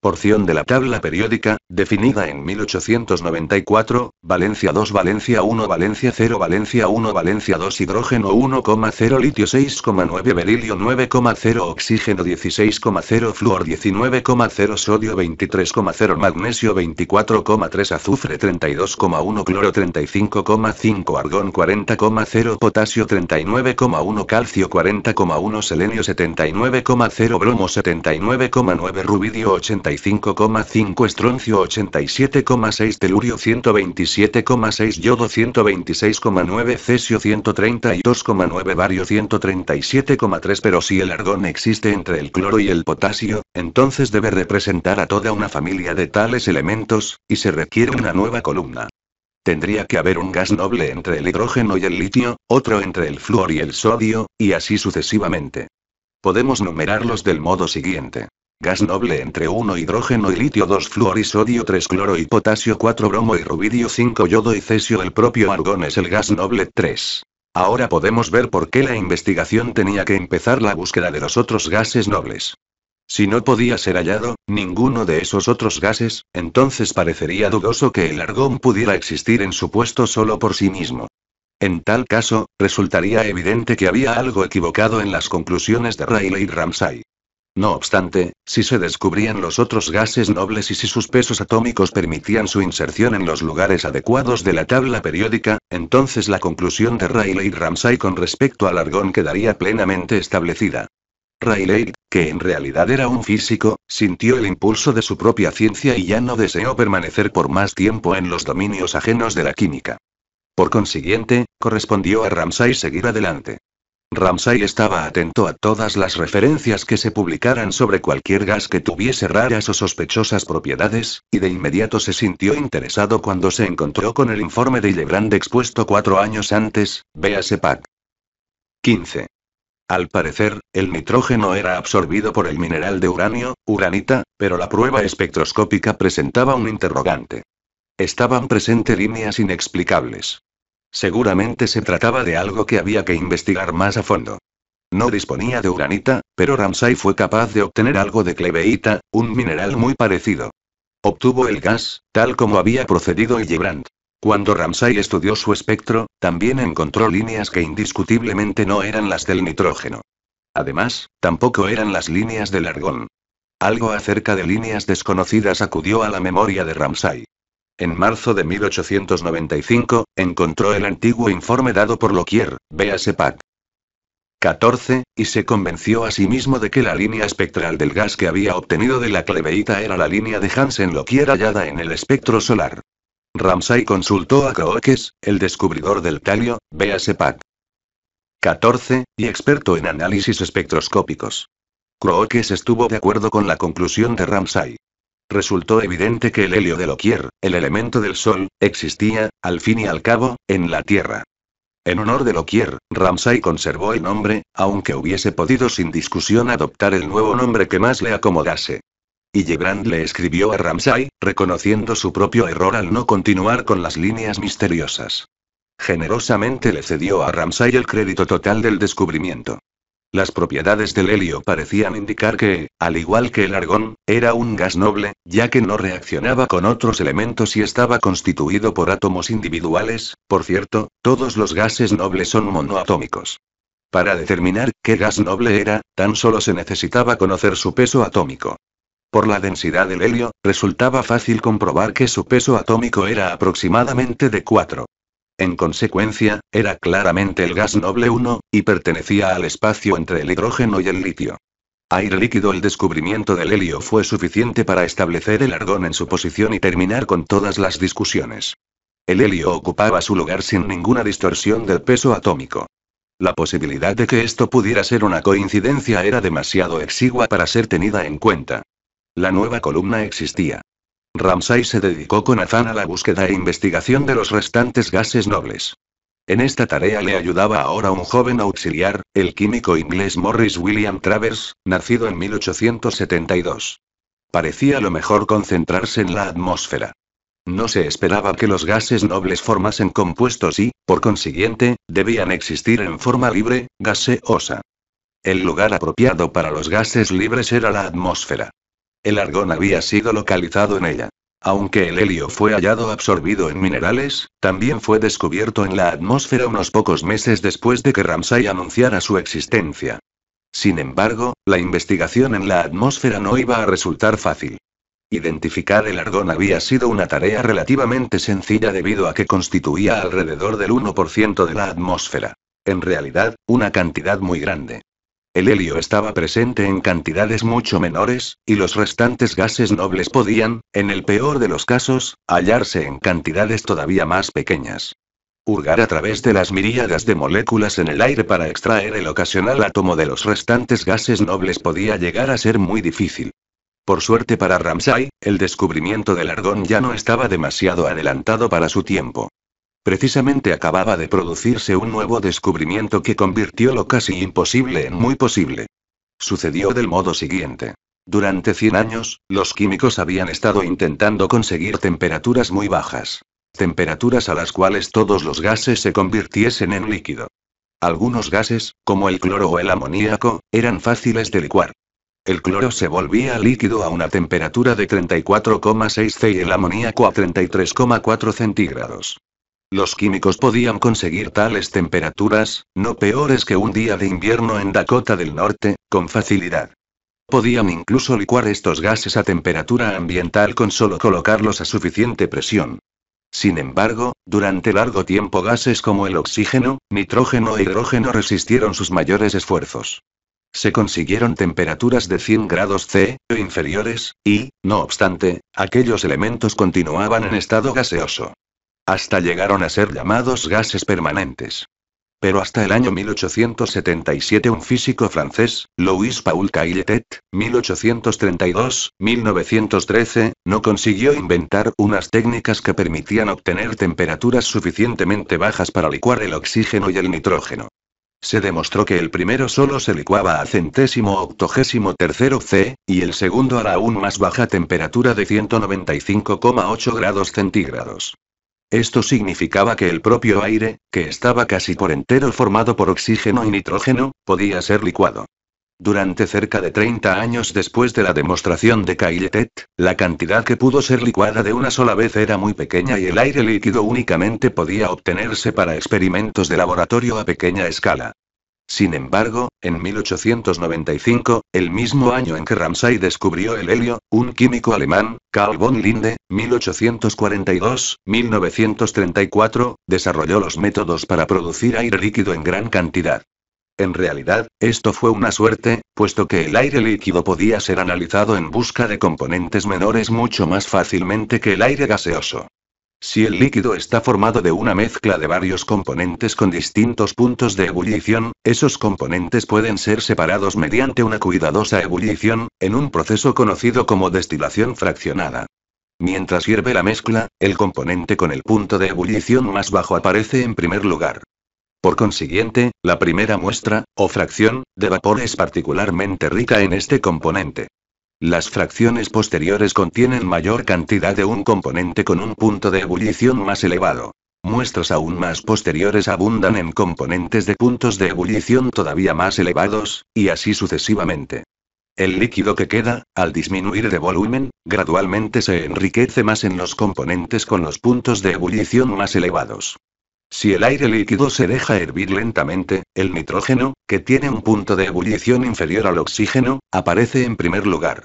Porción de la tabla periódica, definida en 1894, Valencia 2, Valencia 1, Valencia 0, Valencia 1, Valencia 2, hidrógeno 1,0, litio 6,9, berilio 9,0, oxígeno 16,0, Fluor 19,0, sodio 23,0, magnesio 24,3, azufre 32,1, cloro 35,5, argón 40,0, potasio 39,1, calcio 40,1, selenio 79,0, bromo 79,9, rubidio 80 5,5 estroncio 87,6 telurio 127,6 yodo 126,9 cesio 132,9 bario 137,3 pero si el argón existe entre el cloro y el potasio, entonces debe representar a toda una familia de tales elementos, y se requiere una nueva columna. Tendría que haber un gas noble entre el hidrógeno y el litio, otro entre el flúor y el sodio, y así sucesivamente. Podemos numerarlos del modo siguiente gas noble entre 1 hidrógeno y litio 2 fluor y sodio 3 cloro y potasio 4 bromo y rubidio 5 yodo y cesio el propio argón es el gas noble 3. Ahora podemos ver por qué la investigación tenía que empezar la búsqueda de los otros gases nobles. Si no podía ser hallado, ninguno de esos otros gases, entonces parecería dudoso que el argón pudiera existir en su puesto solo por sí mismo. En tal caso, resultaría evidente que había algo equivocado en las conclusiones de Rayleigh Ramsay. No obstante, si se descubrían los otros gases nobles y si sus pesos atómicos permitían su inserción en los lugares adecuados de la tabla periódica, entonces la conclusión de Rayleigh Ramsay con respecto al argón quedaría plenamente establecida. Rayleigh, que en realidad era un físico, sintió el impulso de su propia ciencia y ya no deseó permanecer por más tiempo en los dominios ajenos de la química. Por consiguiente, correspondió a Ramsay seguir adelante. Ramsay estaba atento a todas las referencias que se publicaran sobre cualquier gas que tuviese raras o sospechosas propiedades, y de inmediato se sintió interesado cuando se encontró con el informe de LeBrand expuesto cuatro años antes, véase PAC. 15. Al parecer, el nitrógeno era absorbido por el mineral de uranio, uranita, pero la prueba espectroscópica presentaba un interrogante. Estaban presentes líneas inexplicables. Seguramente se trataba de algo que había que investigar más a fondo. No disponía de uranita, pero Ramsay fue capaz de obtener algo de cleveita, un mineral muy parecido. Obtuvo el gas, tal como había procedido Hillebrand. Cuando Ramsay estudió su espectro, también encontró líneas que indiscutiblemente no eran las del nitrógeno. Además, tampoco eran las líneas del argón. Algo acerca de líneas desconocidas acudió a la memoria de Ramsay. En marzo de 1895, encontró el antiguo informe dado por Lockyer, véase Pack. 14, y se convenció a sí mismo de que la línea espectral del gas que había obtenido de la cleveíta era la línea de Hansen-Lockyer hallada en el espectro solar. Ramsay consultó a Crookes, el descubridor del talio, véase Pack. 14, y experto en análisis espectroscópicos. Crookes estuvo de acuerdo con la conclusión de Ramsay resultó evidente que el helio de Loquier, el elemento del Sol, existía, al fin y al cabo, en la Tierra. En honor de Loquier, Ramsay conservó el nombre, aunque hubiese podido sin discusión adoptar el nuevo nombre que más le acomodase. Y yebrand le escribió a Ramsay, reconociendo su propio error al no continuar con las líneas misteriosas. Generosamente le cedió a Ramsay el crédito total del descubrimiento. Las propiedades del helio parecían indicar que, al igual que el argón, era un gas noble, ya que no reaccionaba con otros elementos y estaba constituido por átomos individuales, por cierto, todos los gases nobles son monoatómicos. Para determinar qué gas noble era, tan solo se necesitaba conocer su peso atómico. Por la densidad del helio, resultaba fácil comprobar que su peso atómico era aproximadamente de 4. En consecuencia, era claramente el gas noble 1, y pertenecía al espacio entre el hidrógeno y el litio. Aire líquido El descubrimiento del helio fue suficiente para establecer el argón en su posición y terminar con todas las discusiones. El helio ocupaba su lugar sin ninguna distorsión del peso atómico. La posibilidad de que esto pudiera ser una coincidencia era demasiado exigua para ser tenida en cuenta. La nueva columna existía. Ramsay se dedicó con afán a la búsqueda e investigación de los restantes gases nobles. En esta tarea le ayudaba ahora un joven auxiliar, el químico inglés Morris William Travers, nacido en 1872. Parecía lo mejor concentrarse en la atmósfera. No se esperaba que los gases nobles formasen compuestos y, por consiguiente, debían existir en forma libre, gaseosa. El lugar apropiado para los gases libres era la atmósfera. El argón había sido localizado en ella. Aunque el helio fue hallado absorbido en minerales, también fue descubierto en la atmósfera unos pocos meses después de que Ramsay anunciara su existencia. Sin embargo, la investigación en la atmósfera no iba a resultar fácil. Identificar el argón había sido una tarea relativamente sencilla debido a que constituía alrededor del 1% de la atmósfera. En realidad, una cantidad muy grande. El helio estaba presente en cantidades mucho menores, y los restantes gases nobles podían, en el peor de los casos, hallarse en cantidades todavía más pequeñas. Hurgar a través de las miríadas de moléculas en el aire para extraer el ocasional átomo de los restantes gases nobles podía llegar a ser muy difícil. Por suerte para Ramsay, el descubrimiento del argón ya no estaba demasiado adelantado para su tiempo. Precisamente acababa de producirse un nuevo descubrimiento que convirtió lo casi imposible en muy posible. Sucedió del modo siguiente. Durante 100 años, los químicos habían estado intentando conseguir temperaturas muy bajas. Temperaturas a las cuales todos los gases se convirtiesen en líquido. Algunos gases, como el cloro o el amoníaco, eran fáciles de licuar. El cloro se volvía líquido a una temperatura de 34,6 C y el amoníaco a 33,4 centígrados. Los químicos podían conseguir tales temperaturas, no peores que un día de invierno en Dakota del Norte, con facilidad. Podían incluso licuar estos gases a temperatura ambiental con solo colocarlos a suficiente presión. Sin embargo, durante largo tiempo gases como el oxígeno, nitrógeno e hidrógeno resistieron sus mayores esfuerzos. Se consiguieron temperaturas de 100 grados C, o inferiores, y, no obstante, aquellos elementos continuaban en estado gaseoso hasta llegaron a ser llamados gases permanentes. Pero hasta el año 1877 un físico francés, Louis Paul Cailletet, 1832-1913, no consiguió inventar unas técnicas que permitían obtener temperaturas suficientemente bajas para licuar el oxígeno y el nitrógeno. Se demostró que el primero solo se licuaba a centésimo octogésimo tercero C, y el segundo a la aún más baja temperatura de 195,8 grados centígrados. Esto significaba que el propio aire, que estaba casi por entero formado por oxígeno y nitrógeno, podía ser licuado. Durante cerca de 30 años después de la demostración de Cayetet, la cantidad que pudo ser licuada de una sola vez era muy pequeña y el aire líquido únicamente podía obtenerse para experimentos de laboratorio a pequeña escala. Sin embargo, en 1895, el mismo año en que Ramsay descubrió el helio, un químico alemán, Carl von Linde, 1842-1934, desarrolló los métodos para producir aire líquido en gran cantidad. En realidad, esto fue una suerte, puesto que el aire líquido podía ser analizado en busca de componentes menores mucho más fácilmente que el aire gaseoso. Si el líquido está formado de una mezcla de varios componentes con distintos puntos de ebullición, esos componentes pueden ser separados mediante una cuidadosa ebullición, en un proceso conocido como destilación fraccionada. Mientras hierve la mezcla, el componente con el punto de ebullición más bajo aparece en primer lugar. Por consiguiente, la primera muestra, o fracción, de vapor es particularmente rica en este componente. Las fracciones posteriores contienen mayor cantidad de un componente con un punto de ebullición más elevado. Muestras aún más posteriores abundan en componentes de puntos de ebullición todavía más elevados, y así sucesivamente. El líquido que queda, al disminuir de volumen, gradualmente se enriquece más en los componentes con los puntos de ebullición más elevados. Si el aire líquido se deja hervir lentamente, el nitrógeno, que tiene un punto de ebullición inferior al oxígeno, aparece en primer lugar.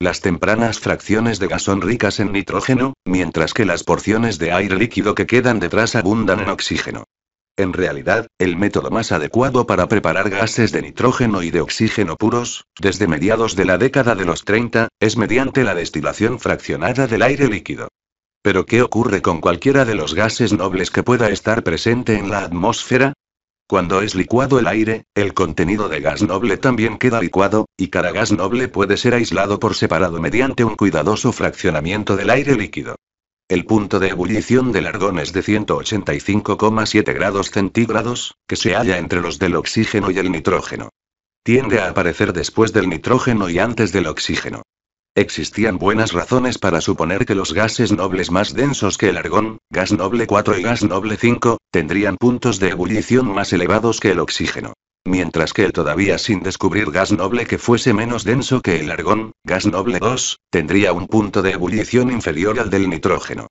Las tempranas fracciones de gas son ricas en nitrógeno, mientras que las porciones de aire líquido que quedan detrás abundan en oxígeno. En realidad, el método más adecuado para preparar gases de nitrógeno y de oxígeno puros, desde mediados de la década de los 30, es mediante la destilación fraccionada del aire líquido. Pero ¿qué ocurre con cualquiera de los gases nobles que pueda estar presente en la atmósfera? Cuando es licuado el aire, el contenido de gas noble también queda licuado, y cada gas noble puede ser aislado por separado mediante un cuidadoso fraccionamiento del aire líquido. El punto de ebullición del argón es de 185,7 grados centígrados, que se halla entre los del oxígeno y el nitrógeno. Tiende a aparecer después del nitrógeno y antes del oxígeno. Existían buenas razones para suponer que los gases nobles más densos que el argón, gas noble 4 y gas noble 5, tendrían puntos de ebullición más elevados que el oxígeno. Mientras que el todavía sin descubrir gas noble que fuese menos denso que el argón, gas noble 2, tendría un punto de ebullición inferior al del nitrógeno.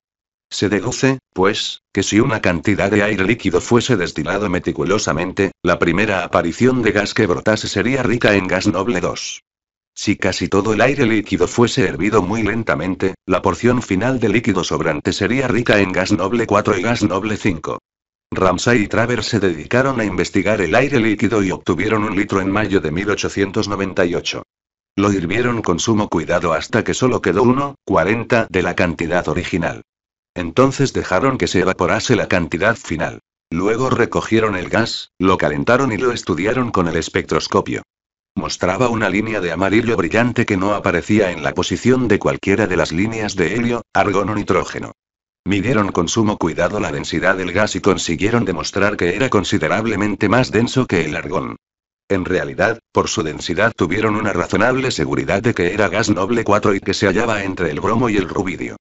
Se deduce, pues, que si una cantidad de aire líquido fuese destilado meticulosamente, la primera aparición de gas que brotase sería rica en gas noble 2. Si casi todo el aire líquido fuese hervido muy lentamente, la porción final de líquido sobrante sería rica en gas noble 4 y gas noble 5. Ramsay y Travers se dedicaron a investigar el aire líquido y obtuvieron un litro en mayo de 1898. Lo hirvieron con sumo cuidado hasta que solo quedó 1,40 de la cantidad original. Entonces dejaron que se evaporase la cantidad final. Luego recogieron el gas, lo calentaron y lo estudiaron con el espectroscopio. Mostraba una línea de amarillo brillante que no aparecía en la posición de cualquiera de las líneas de helio, argón o nitrógeno. Midieron con sumo cuidado la densidad del gas y consiguieron demostrar que era considerablemente más denso que el argón. En realidad, por su densidad tuvieron una razonable seguridad de que era gas noble 4 y que se hallaba entre el bromo y el rubidio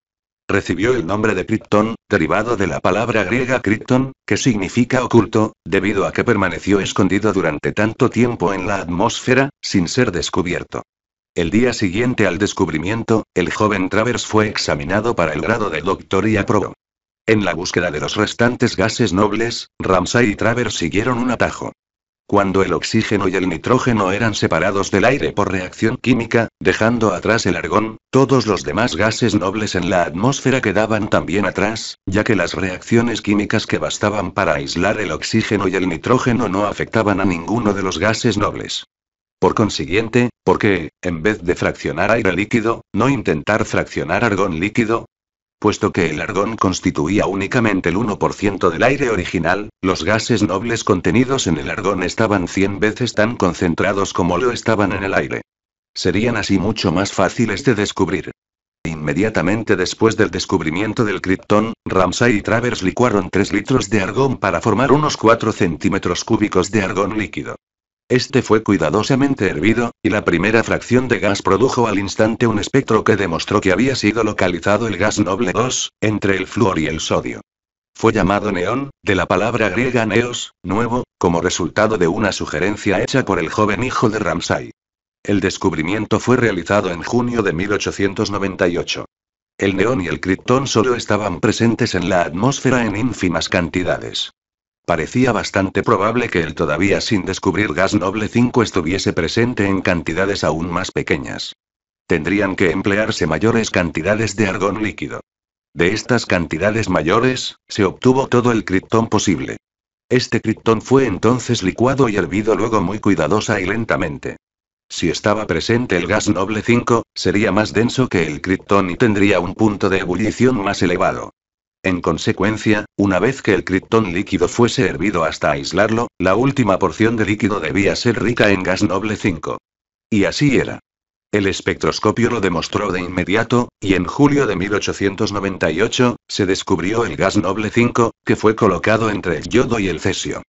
recibió el nombre de Krypton, derivado de la palabra griega Krypton, que significa oculto, debido a que permaneció escondido durante tanto tiempo en la atmósfera, sin ser descubierto. El día siguiente al descubrimiento, el joven Travers fue examinado para el grado de doctor y aprobó. En la búsqueda de los restantes gases nobles, Ramsay y Travers siguieron un atajo. Cuando el oxígeno y el nitrógeno eran separados del aire por reacción química, dejando atrás el argón, todos los demás gases nobles en la atmósfera quedaban también atrás, ya que las reacciones químicas que bastaban para aislar el oxígeno y el nitrógeno no afectaban a ninguno de los gases nobles. Por consiguiente, ¿por qué, en vez de fraccionar aire líquido, no intentar fraccionar argón líquido, Puesto que el argón constituía únicamente el 1% del aire original, los gases nobles contenidos en el argón estaban 100 veces tan concentrados como lo estaban en el aire. Serían así mucho más fáciles de descubrir. Inmediatamente después del descubrimiento del criptón, Ramsay y Travers licuaron 3 litros de argón para formar unos 4 centímetros cúbicos de argón líquido. Este fue cuidadosamente hervido, y la primera fracción de gas produjo al instante un espectro que demostró que había sido localizado el gas noble 2, entre el flúor y el sodio. Fue llamado neón, de la palabra griega neos, nuevo, como resultado de una sugerencia hecha por el joven hijo de Ramsay. El descubrimiento fue realizado en junio de 1898. El neón y el criptón solo estaban presentes en la atmósfera en ínfimas cantidades. Parecía bastante probable que el todavía sin descubrir gas noble 5 estuviese presente en cantidades aún más pequeñas. Tendrían que emplearse mayores cantidades de argón líquido. De estas cantidades mayores, se obtuvo todo el criptón posible. Este criptón fue entonces licuado y hervido luego muy cuidadosa y lentamente. Si estaba presente el gas noble 5, sería más denso que el criptón y tendría un punto de ebullición más elevado. En consecuencia, una vez que el criptón líquido fuese hervido hasta aislarlo, la última porción de líquido debía ser rica en gas noble 5. Y así era. El espectroscopio lo demostró de inmediato, y en julio de 1898, se descubrió el gas noble 5, que fue colocado entre el yodo y el cesio.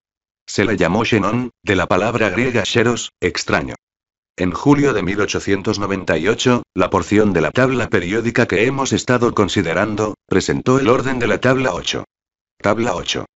Se le llamó xenón, de la palabra griega xeros, extraño. En julio de 1898, la porción de la tabla periódica que hemos estado considerando, presentó el orden de la tabla 8. Tabla 8.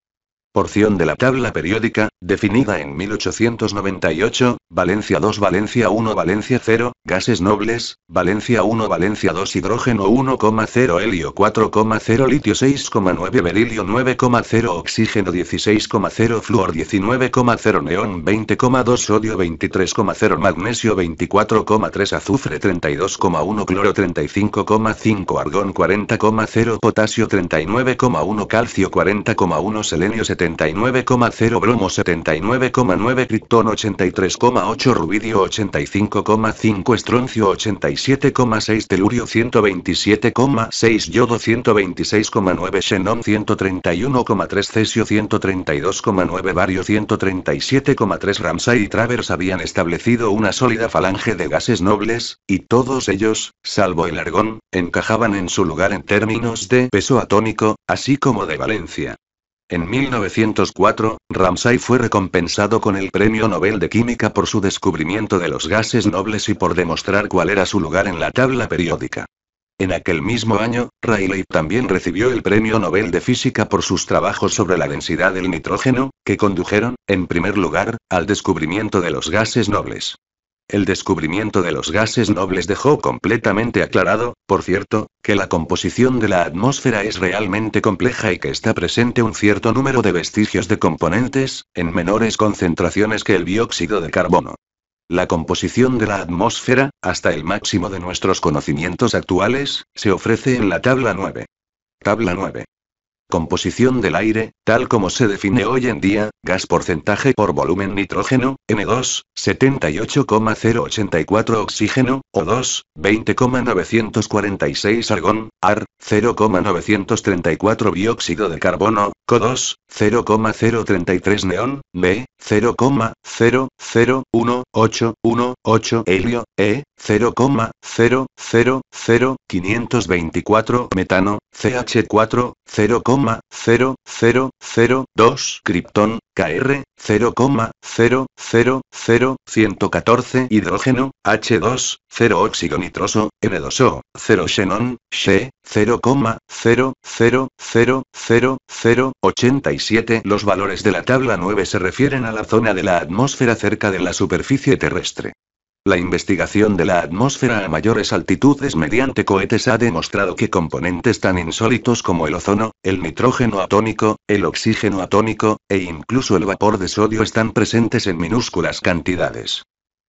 Porción de la tabla periódica, definida en 1898, Valencia 2, Valencia 1, Valencia 0, gases nobles, Valencia 1, Valencia 2, hidrógeno 1,0, helio 4,0, litio 6,9, berilio 9,0, oxígeno 16,0, fluor 19,0, neón 20,2, sodio 23,0, magnesio 24,3, azufre 32,1, cloro 35,5, argón 40,0, potasio 39,1, calcio 40,1, selenio 70. 79,0 bromo 79,9 criptón 83,8 rubidio 85,5 estroncio 87,6 telurio 127,6 yodo 126,9 xenón 131,3 cesio 132,9 bario 137,3 Ramsay y Travers habían establecido una sólida falange de gases nobles, y todos ellos, salvo el argón, encajaban en su lugar en términos de peso atómico, así como de valencia. En 1904, Ramsay fue recompensado con el Premio Nobel de Química por su descubrimiento de los gases nobles y por demostrar cuál era su lugar en la tabla periódica. En aquel mismo año, Rayleigh también recibió el Premio Nobel de Física por sus trabajos sobre la densidad del nitrógeno, que condujeron, en primer lugar, al descubrimiento de los gases nobles. El descubrimiento de los gases nobles dejó completamente aclarado, por cierto, que la composición de la atmósfera es realmente compleja y que está presente un cierto número de vestigios de componentes, en menores concentraciones que el dióxido de carbono. La composición de la atmósfera, hasta el máximo de nuestros conocimientos actuales, se ofrece en la tabla 9. Tabla 9. Composición del aire, tal como se define hoy en día, gas porcentaje por volumen nitrógeno, N2, 78,084 oxígeno, O2, 20,946 argón, AR, 0,934 dióxido de carbono, CO2, 0,033 neón, B. 0,001818 helio, E, 0,000524 metano, CH4, 0,0002 criptón, KR, 0,000114 hidrógeno, H2, 0 óxido nitroso, N2O, 0 xenón, Xe 0,000087 Los valores de la tabla 9 se refieren a la zona de la atmósfera cerca de la superficie terrestre. La investigación de la atmósfera a mayores altitudes mediante cohetes ha demostrado que componentes tan insólitos como el ozono, el nitrógeno atómico, el oxígeno atómico, e incluso el vapor de sodio están presentes en minúsculas cantidades.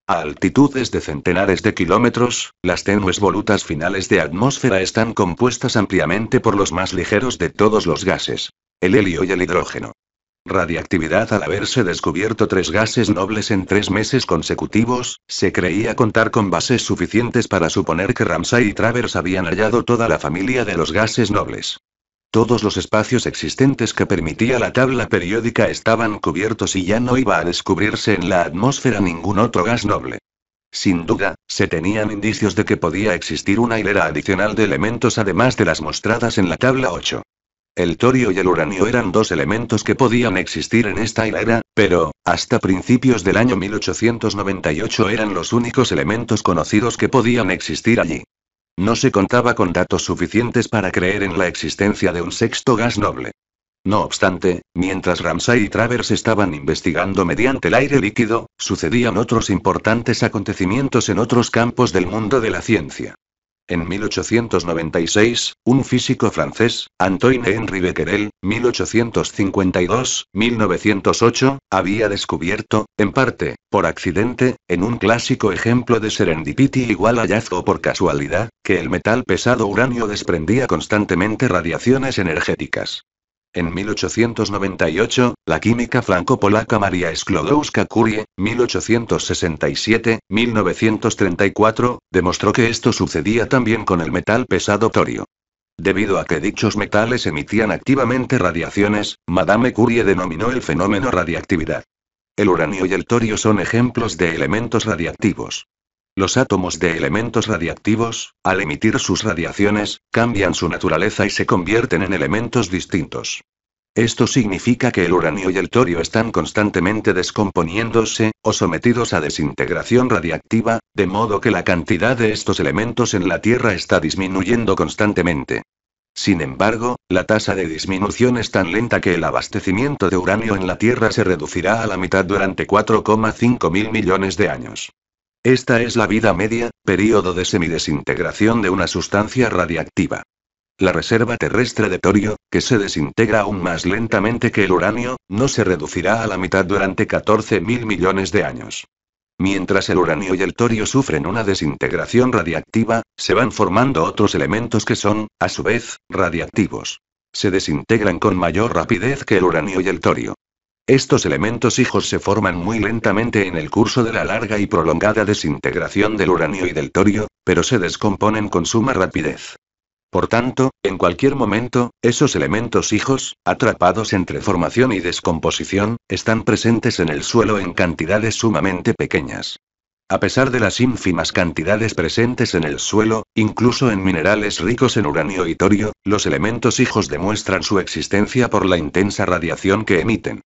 A altitudes de centenares de kilómetros, las tenues volutas finales de atmósfera están compuestas ampliamente por los más ligeros de todos los gases, el helio y el hidrógeno radiactividad al haberse descubierto tres gases nobles en tres meses consecutivos, se creía contar con bases suficientes para suponer que Ramsay y Travers habían hallado toda la familia de los gases nobles. Todos los espacios existentes que permitía la tabla periódica estaban cubiertos y ya no iba a descubrirse en la atmósfera ningún otro gas noble. Sin duda, se tenían indicios de que podía existir una hilera adicional de elementos además de las mostradas en la tabla 8. El torio y el uranio eran dos elementos que podían existir en esta era, pero, hasta principios del año 1898 eran los únicos elementos conocidos que podían existir allí. No se contaba con datos suficientes para creer en la existencia de un sexto gas noble. No obstante, mientras Ramsay y Travers estaban investigando mediante el aire líquido, sucedían otros importantes acontecimientos en otros campos del mundo de la ciencia. En 1896, un físico francés, Antoine Henri Becquerel, 1852-1908, había descubierto, en parte, por accidente, en un clásico ejemplo de serendipity igual hallazgo por casualidad, que el metal pesado uranio desprendía constantemente radiaciones energéticas. En 1898, la química franco-polaca María Sklodowska-Curie, 1867-1934, demostró que esto sucedía también con el metal pesado torio. Debido a que dichos metales emitían activamente radiaciones, Madame Curie denominó el fenómeno radiactividad. El uranio y el torio son ejemplos de elementos radiactivos. Los átomos de elementos radiactivos, al emitir sus radiaciones, cambian su naturaleza y se convierten en elementos distintos. Esto significa que el uranio y el torio están constantemente descomponiéndose, o sometidos a desintegración radiactiva, de modo que la cantidad de estos elementos en la Tierra está disminuyendo constantemente. Sin embargo, la tasa de disminución es tan lenta que el abastecimiento de uranio en la Tierra se reducirá a la mitad durante 4,5 mil millones de años. Esta es la vida media, periodo de semidesintegración de una sustancia radiactiva. La reserva terrestre de torio, que se desintegra aún más lentamente que el uranio, no se reducirá a la mitad durante 14.000 millones de años. Mientras el uranio y el torio sufren una desintegración radiactiva, se van formando otros elementos que son, a su vez, radiactivos. Se desintegran con mayor rapidez que el uranio y el torio. Estos elementos hijos se forman muy lentamente en el curso de la larga y prolongada desintegración del uranio y del torio, pero se descomponen con suma rapidez. Por tanto, en cualquier momento, esos elementos hijos, atrapados entre formación y descomposición, están presentes en el suelo en cantidades sumamente pequeñas. A pesar de las ínfimas cantidades presentes en el suelo, incluso en minerales ricos en uranio y torio, los elementos hijos demuestran su existencia por la intensa radiación que emiten.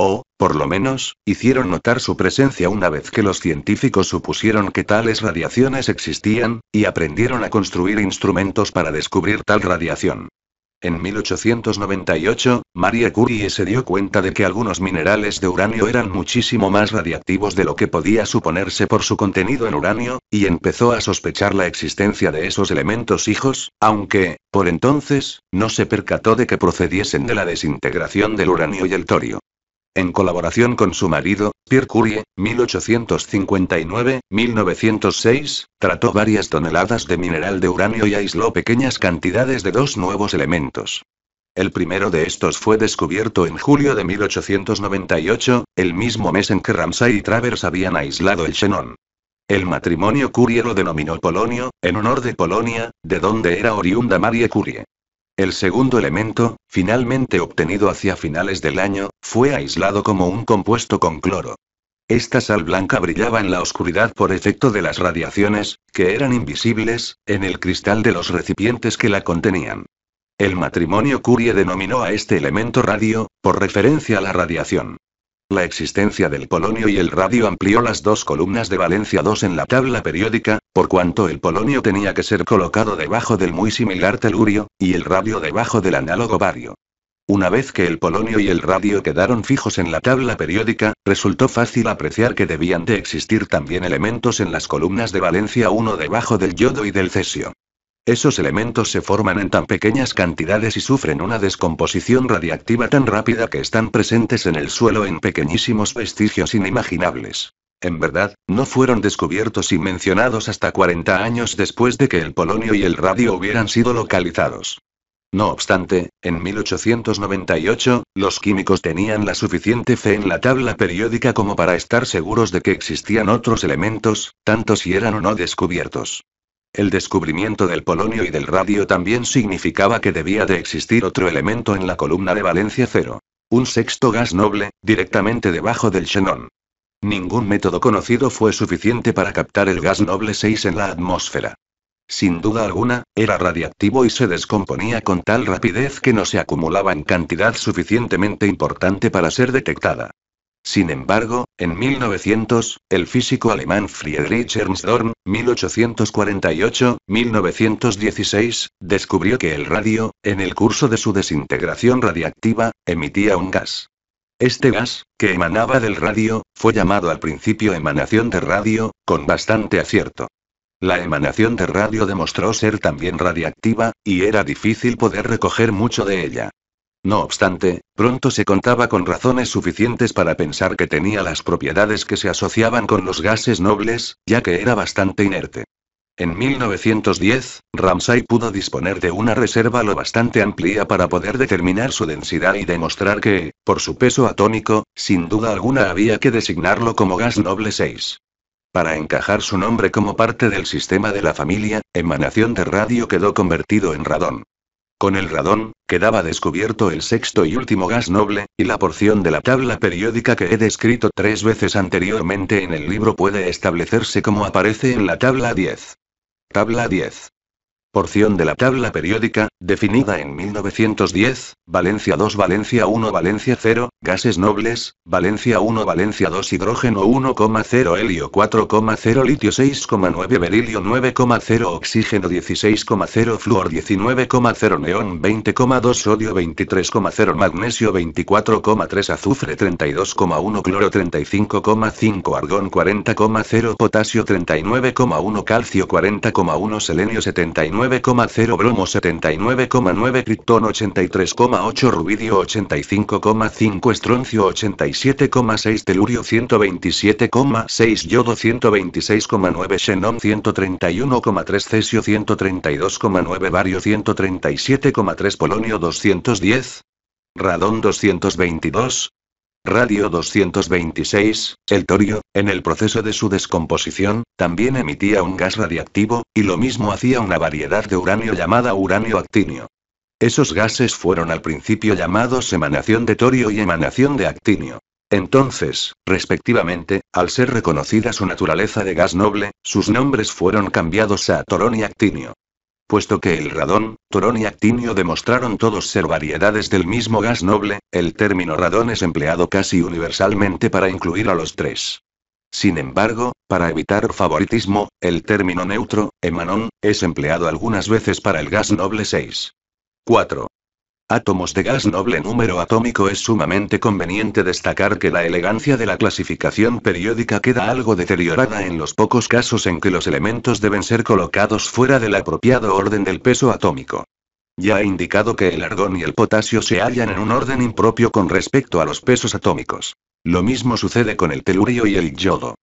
O, por lo menos, hicieron notar su presencia una vez que los científicos supusieron que tales radiaciones existían, y aprendieron a construir instrumentos para descubrir tal radiación. En 1898, Marie Curie se dio cuenta de que algunos minerales de uranio eran muchísimo más radiactivos de lo que podía suponerse por su contenido en uranio, y empezó a sospechar la existencia de esos elementos hijos, aunque, por entonces, no se percató de que procediesen de la desintegración del uranio y el torio en colaboración con su marido, Pierre Curie, 1859-1906, trató varias toneladas de mineral de uranio y aisló pequeñas cantidades de dos nuevos elementos. El primero de estos fue descubierto en julio de 1898, el mismo mes en que Ramsay y Travers habían aislado el xenón. El matrimonio Curie lo denominó Polonio, en honor de Polonia, de donde era oriunda Marie Curie. El segundo elemento, finalmente obtenido hacia finales del año, fue aislado como un compuesto con cloro. Esta sal blanca brillaba en la oscuridad por efecto de las radiaciones, que eran invisibles, en el cristal de los recipientes que la contenían. El matrimonio Curie denominó a este elemento radio, por referencia a la radiación. La existencia del polonio y el radio amplió las dos columnas de Valencia 2 en la tabla periódica, por cuanto el polonio tenía que ser colocado debajo del muy similar telurio, y el radio debajo del análogo bario. Una vez que el polonio y el radio quedaron fijos en la tabla periódica, resultó fácil apreciar que debían de existir también elementos en las columnas de Valencia 1 debajo del yodo y del cesio. Esos elementos se forman en tan pequeñas cantidades y sufren una descomposición radiactiva tan rápida que están presentes en el suelo en pequeñísimos vestigios inimaginables. En verdad, no fueron descubiertos y mencionados hasta 40 años después de que el polonio y el radio hubieran sido localizados. No obstante, en 1898, los químicos tenían la suficiente fe en la tabla periódica como para estar seguros de que existían otros elementos, tanto si eran o no descubiertos. El descubrimiento del polonio y del radio también significaba que debía de existir otro elemento en la columna de valencia cero. Un sexto gas noble, directamente debajo del xenón. Ningún método conocido fue suficiente para captar el gas noble 6 en la atmósfera. Sin duda alguna, era radiactivo y se descomponía con tal rapidez que no se acumulaba en cantidad suficientemente importante para ser detectada. Sin embargo, en 1900, el físico alemán Friedrich Dorn, 1848-1916, descubrió que el radio, en el curso de su desintegración radiactiva, emitía un gas. Este gas, que emanaba del radio, fue llamado al principio emanación de radio, con bastante acierto. La emanación de radio demostró ser también radiactiva, y era difícil poder recoger mucho de ella. No obstante, pronto se contaba con razones suficientes para pensar que tenía las propiedades que se asociaban con los gases nobles, ya que era bastante inerte. En 1910, Ramsay pudo disponer de una reserva lo bastante amplia para poder determinar su densidad y demostrar que, por su peso atómico, sin duda alguna había que designarlo como gas noble 6. Para encajar su nombre como parte del sistema de la familia, emanación de radio quedó convertido en radón. Con el radón, quedaba descubierto el sexto y último gas noble, y la porción de la tabla periódica que he descrito tres veces anteriormente en el libro puede establecerse como aparece en la tabla 10. Tabla 10. Porción de la tabla periódica, definida en 1910, Valencia 2, Valencia 1, Valencia 0, gases nobles, Valencia 1, Valencia 2, hidrógeno 1,0, helio 4,0, litio 6,9, berilio 9,0, oxígeno 16,0, fluor 19,0, neón 20,2, sodio 23,0, magnesio 24,3, azufre 32,1, cloro 35,5, argón 40,0, potasio 39,1, calcio 40,1, selenio 79, 9,0 bromo 79,9 criptón 83,8 rubidio 85,5 estroncio 87,6 telurio 127,6 yodo 126,9 xenón 131,3 cesio 132,9 bario 137,3 polonio 210 radón 222 Radio 226, el torio, en el proceso de su descomposición, también emitía un gas radiactivo, y lo mismo hacía una variedad de uranio llamada uranio actinio. Esos gases fueron al principio llamados emanación de torio y emanación de actinio. Entonces, respectivamente, al ser reconocida su naturaleza de gas noble, sus nombres fueron cambiados a torón y actinio. Puesto que el radón, torón y actinio demostraron todos ser variedades del mismo gas noble, el término radón es empleado casi universalmente para incluir a los tres. Sin embargo, para evitar favoritismo, el término neutro, emanón, es empleado algunas veces para el gas noble 6. 4. Átomos de gas noble número atómico es sumamente conveniente destacar que la elegancia de la clasificación periódica queda algo deteriorada en los pocos casos en que los elementos deben ser colocados fuera del apropiado orden del peso atómico. Ya he indicado que el argón y el potasio se hallan en un orden impropio con respecto a los pesos atómicos. Lo mismo sucede con el telurio y el yodo.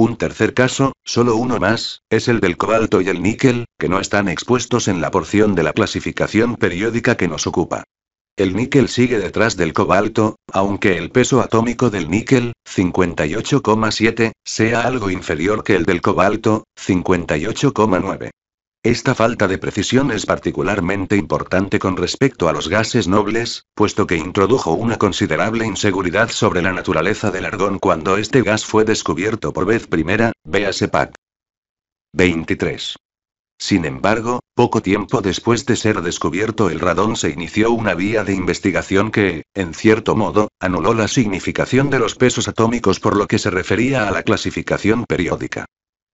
Un tercer caso, solo uno más, es el del cobalto y el níquel, que no están expuestos en la porción de la clasificación periódica que nos ocupa. El níquel sigue detrás del cobalto, aunque el peso atómico del níquel, 58,7, sea algo inferior que el del cobalto, 58,9. Esta falta de precisión es particularmente importante con respecto a los gases nobles, puesto que introdujo una considerable inseguridad sobre la naturaleza del argón cuando este gas fue descubierto por vez primera, véase PAC. 23. Sin embargo, poco tiempo después de ser descubierto el radón se inició una vía de investigación que, en cierto modo, anuló la significación de los pesos atómicos por lo que se refería a la clasificación periódica.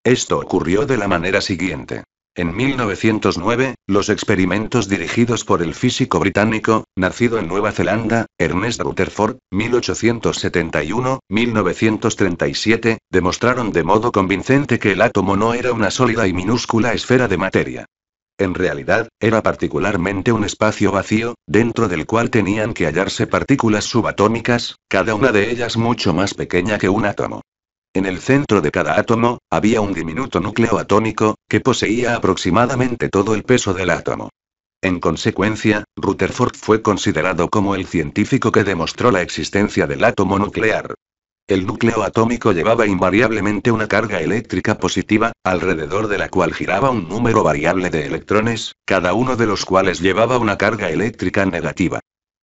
Esto ocurrió de la manera siguiente. En 1909, los experimentos dirigidos por el físico británico, nacido en Nueva Zelanda, Ernest Rutherford, 1871-1937, demostraron de modo convincente que el átomo no era una sólida y minúscula esfera de materia. En realidad, era particularmente un espacio vacío, dentro del cual tenían que hallarse partículas subatómicas, cada una de ellas mucho más pequeña que un átomo. En el centro de cada átomo, había un diminuto núcleo atómico, que poseía aproximadamente todo el peso del átomo. En consecuencia, Rutherford fue considerado como el científico que demostró la existencia del átomo nuclear. El núcleo atómico llevaba invariablemente una carga eléctrica positiva, alrededor de la cual giraba un número variable de electrones, cada uno de los cuales llevaba una carga eléctrica negativa.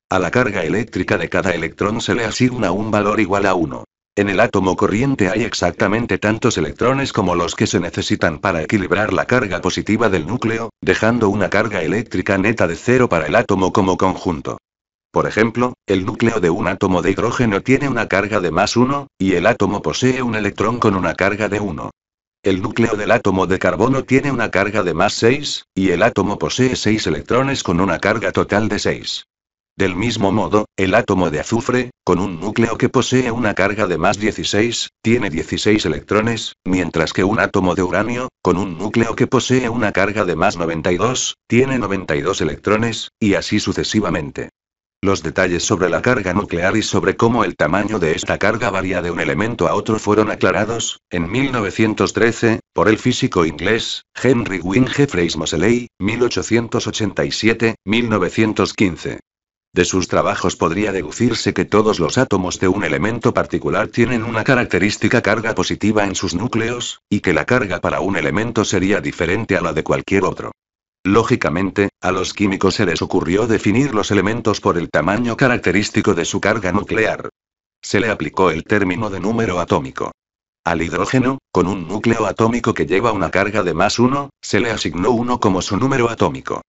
A la carga eléctrica de cada electrón se le asigna un valor igual a 1. En el átomo corriente hay exactamente tantos electrones como los que se necesitan para equilibrar la carga positiva del núcleo, dejando una carga eléctrica neta de cero para el átomo como conjunto. Por ejemplo, el núcleo de un átomo de hidrógeno tiene una carga de más 1, y el átomo posee un electrón con una carga de 1. El núcleo del átomo de carbono tiene una carga de más 6, y el átomo posee 6 electrones con una carga total de 6. Del mismo modo, el átomo de azufre, con un núcleo que posee una carga de más 16, tiene 16 electrones, mientras que un átomo de uranio, con un núcleo que posee una carga de más 92, tiene 92 electrones, y así sucesivamente. Los detalles sobre la carga nuclear y sobre cómo el tamaño de esta carga varía de un elemento a otro fueron aclarados, en 1913, por el físico inglés, Henry Win Jeffreys Moseley, 1887-1915. De sus trabajos podría deducirse que todos los átomos de un elemento particular tienen una característica carga positiva en sus núcleos, y que la carga para un elemento sería diferente a la de cualquier otro. Lógicamente, a los químicos se les ocurrió definir los elementos por el tamaño característico de su carga nuclear. Se le aplicó el término de número atómico. Al hidrógeno, con un núcleo atómico que lleva una carga de más uno, se le asignó uno como su número atómico.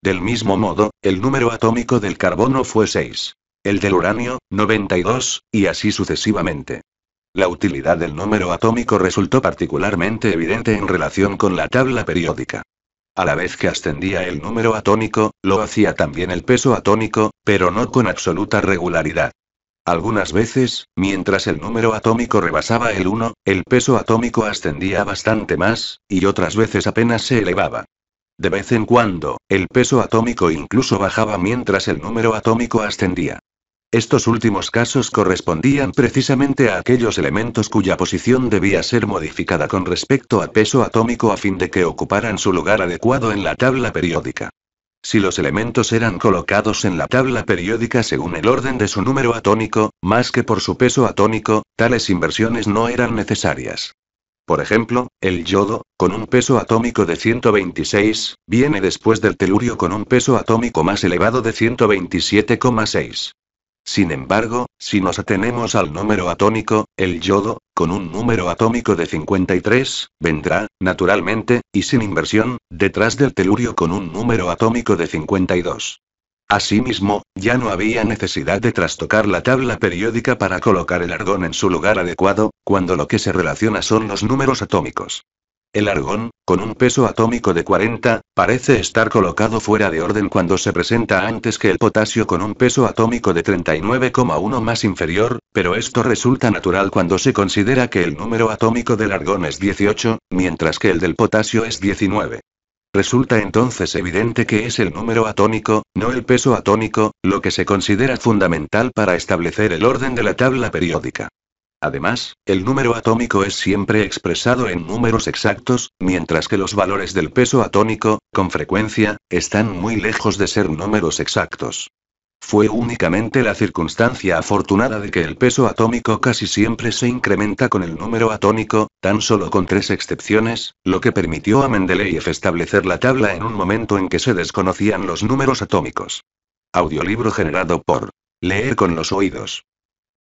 Del mismo modo, el número atómico del carbono fue 6. El del uranio, 92, y así sucesivamente. La utilidad del número atómico resultó particularmente evidente en relación con la tabla periódica. A la vez que ascendía el número atómico, lo hacía también el peso atómico, pero no con absoluta regularidad. Algunas veces, mientras el número atómico rebasaba el 1, el peso atómico ascendía bastante más, y otras veces apenas se elevaba. De vez en cuando, el peso atómico incluso bajaba mientras el número atómico ascendía. Estos últimos casos correspondían precisamente a aquellos elementos cuya posición debía ser modificada con respecto a peso atómico a fin de que ocuparan su lugar adecuado en la tabla periódica. Si los elementos eran colocados en la tabla periódica según el orden de su número atómico, más que por su peso atómico, tales inversiones no eran necesarias. Por ejemplo, el yodo, con un peso atómico de 126, viene después del telurio con un peso atómico más elevado de 127,6. Sin embargo, si nos atenemos al número atómico, el yodo, con un número atómico de 53, vendrá, naturalmente, y sin inversión, detrás del telurio con un número atómico de 52. Asimismo, ya no había necesidad de trastocar la tabla periódica para colocar el argón en su lugar adecuado, cuando lo que se relaciona son los números atómicos. El argón, con un peso atómico de 40, parece estar colocado fuera de orden cuando se presenta antes que el potasio con un peso atómico de 39,1 más inferior, pero esto resulta natural cuando se considera que el número atómico del argón es 18, mientras que el del potasio es 19. Resulta entonces evidente que es el número atómico, no el peso atómico, lo que se considera fundamental para establecer el orden de la tabla periódica. Además, el número atómico es siempre expresado en números exactos, mientras que los valores del peso atómico, con frecuencia, están muy lejos de ser números exactos. Fue únicamente la circunstancia afortunada de que el peso atómico casi siempre se incrementa con el número atómico, tan solo con tres excepciones, lo que permitió a Mendeleev establecer la tabla en un momento en que se desconocían los números atómicos. Audiolibro generado por Leer con los oídos.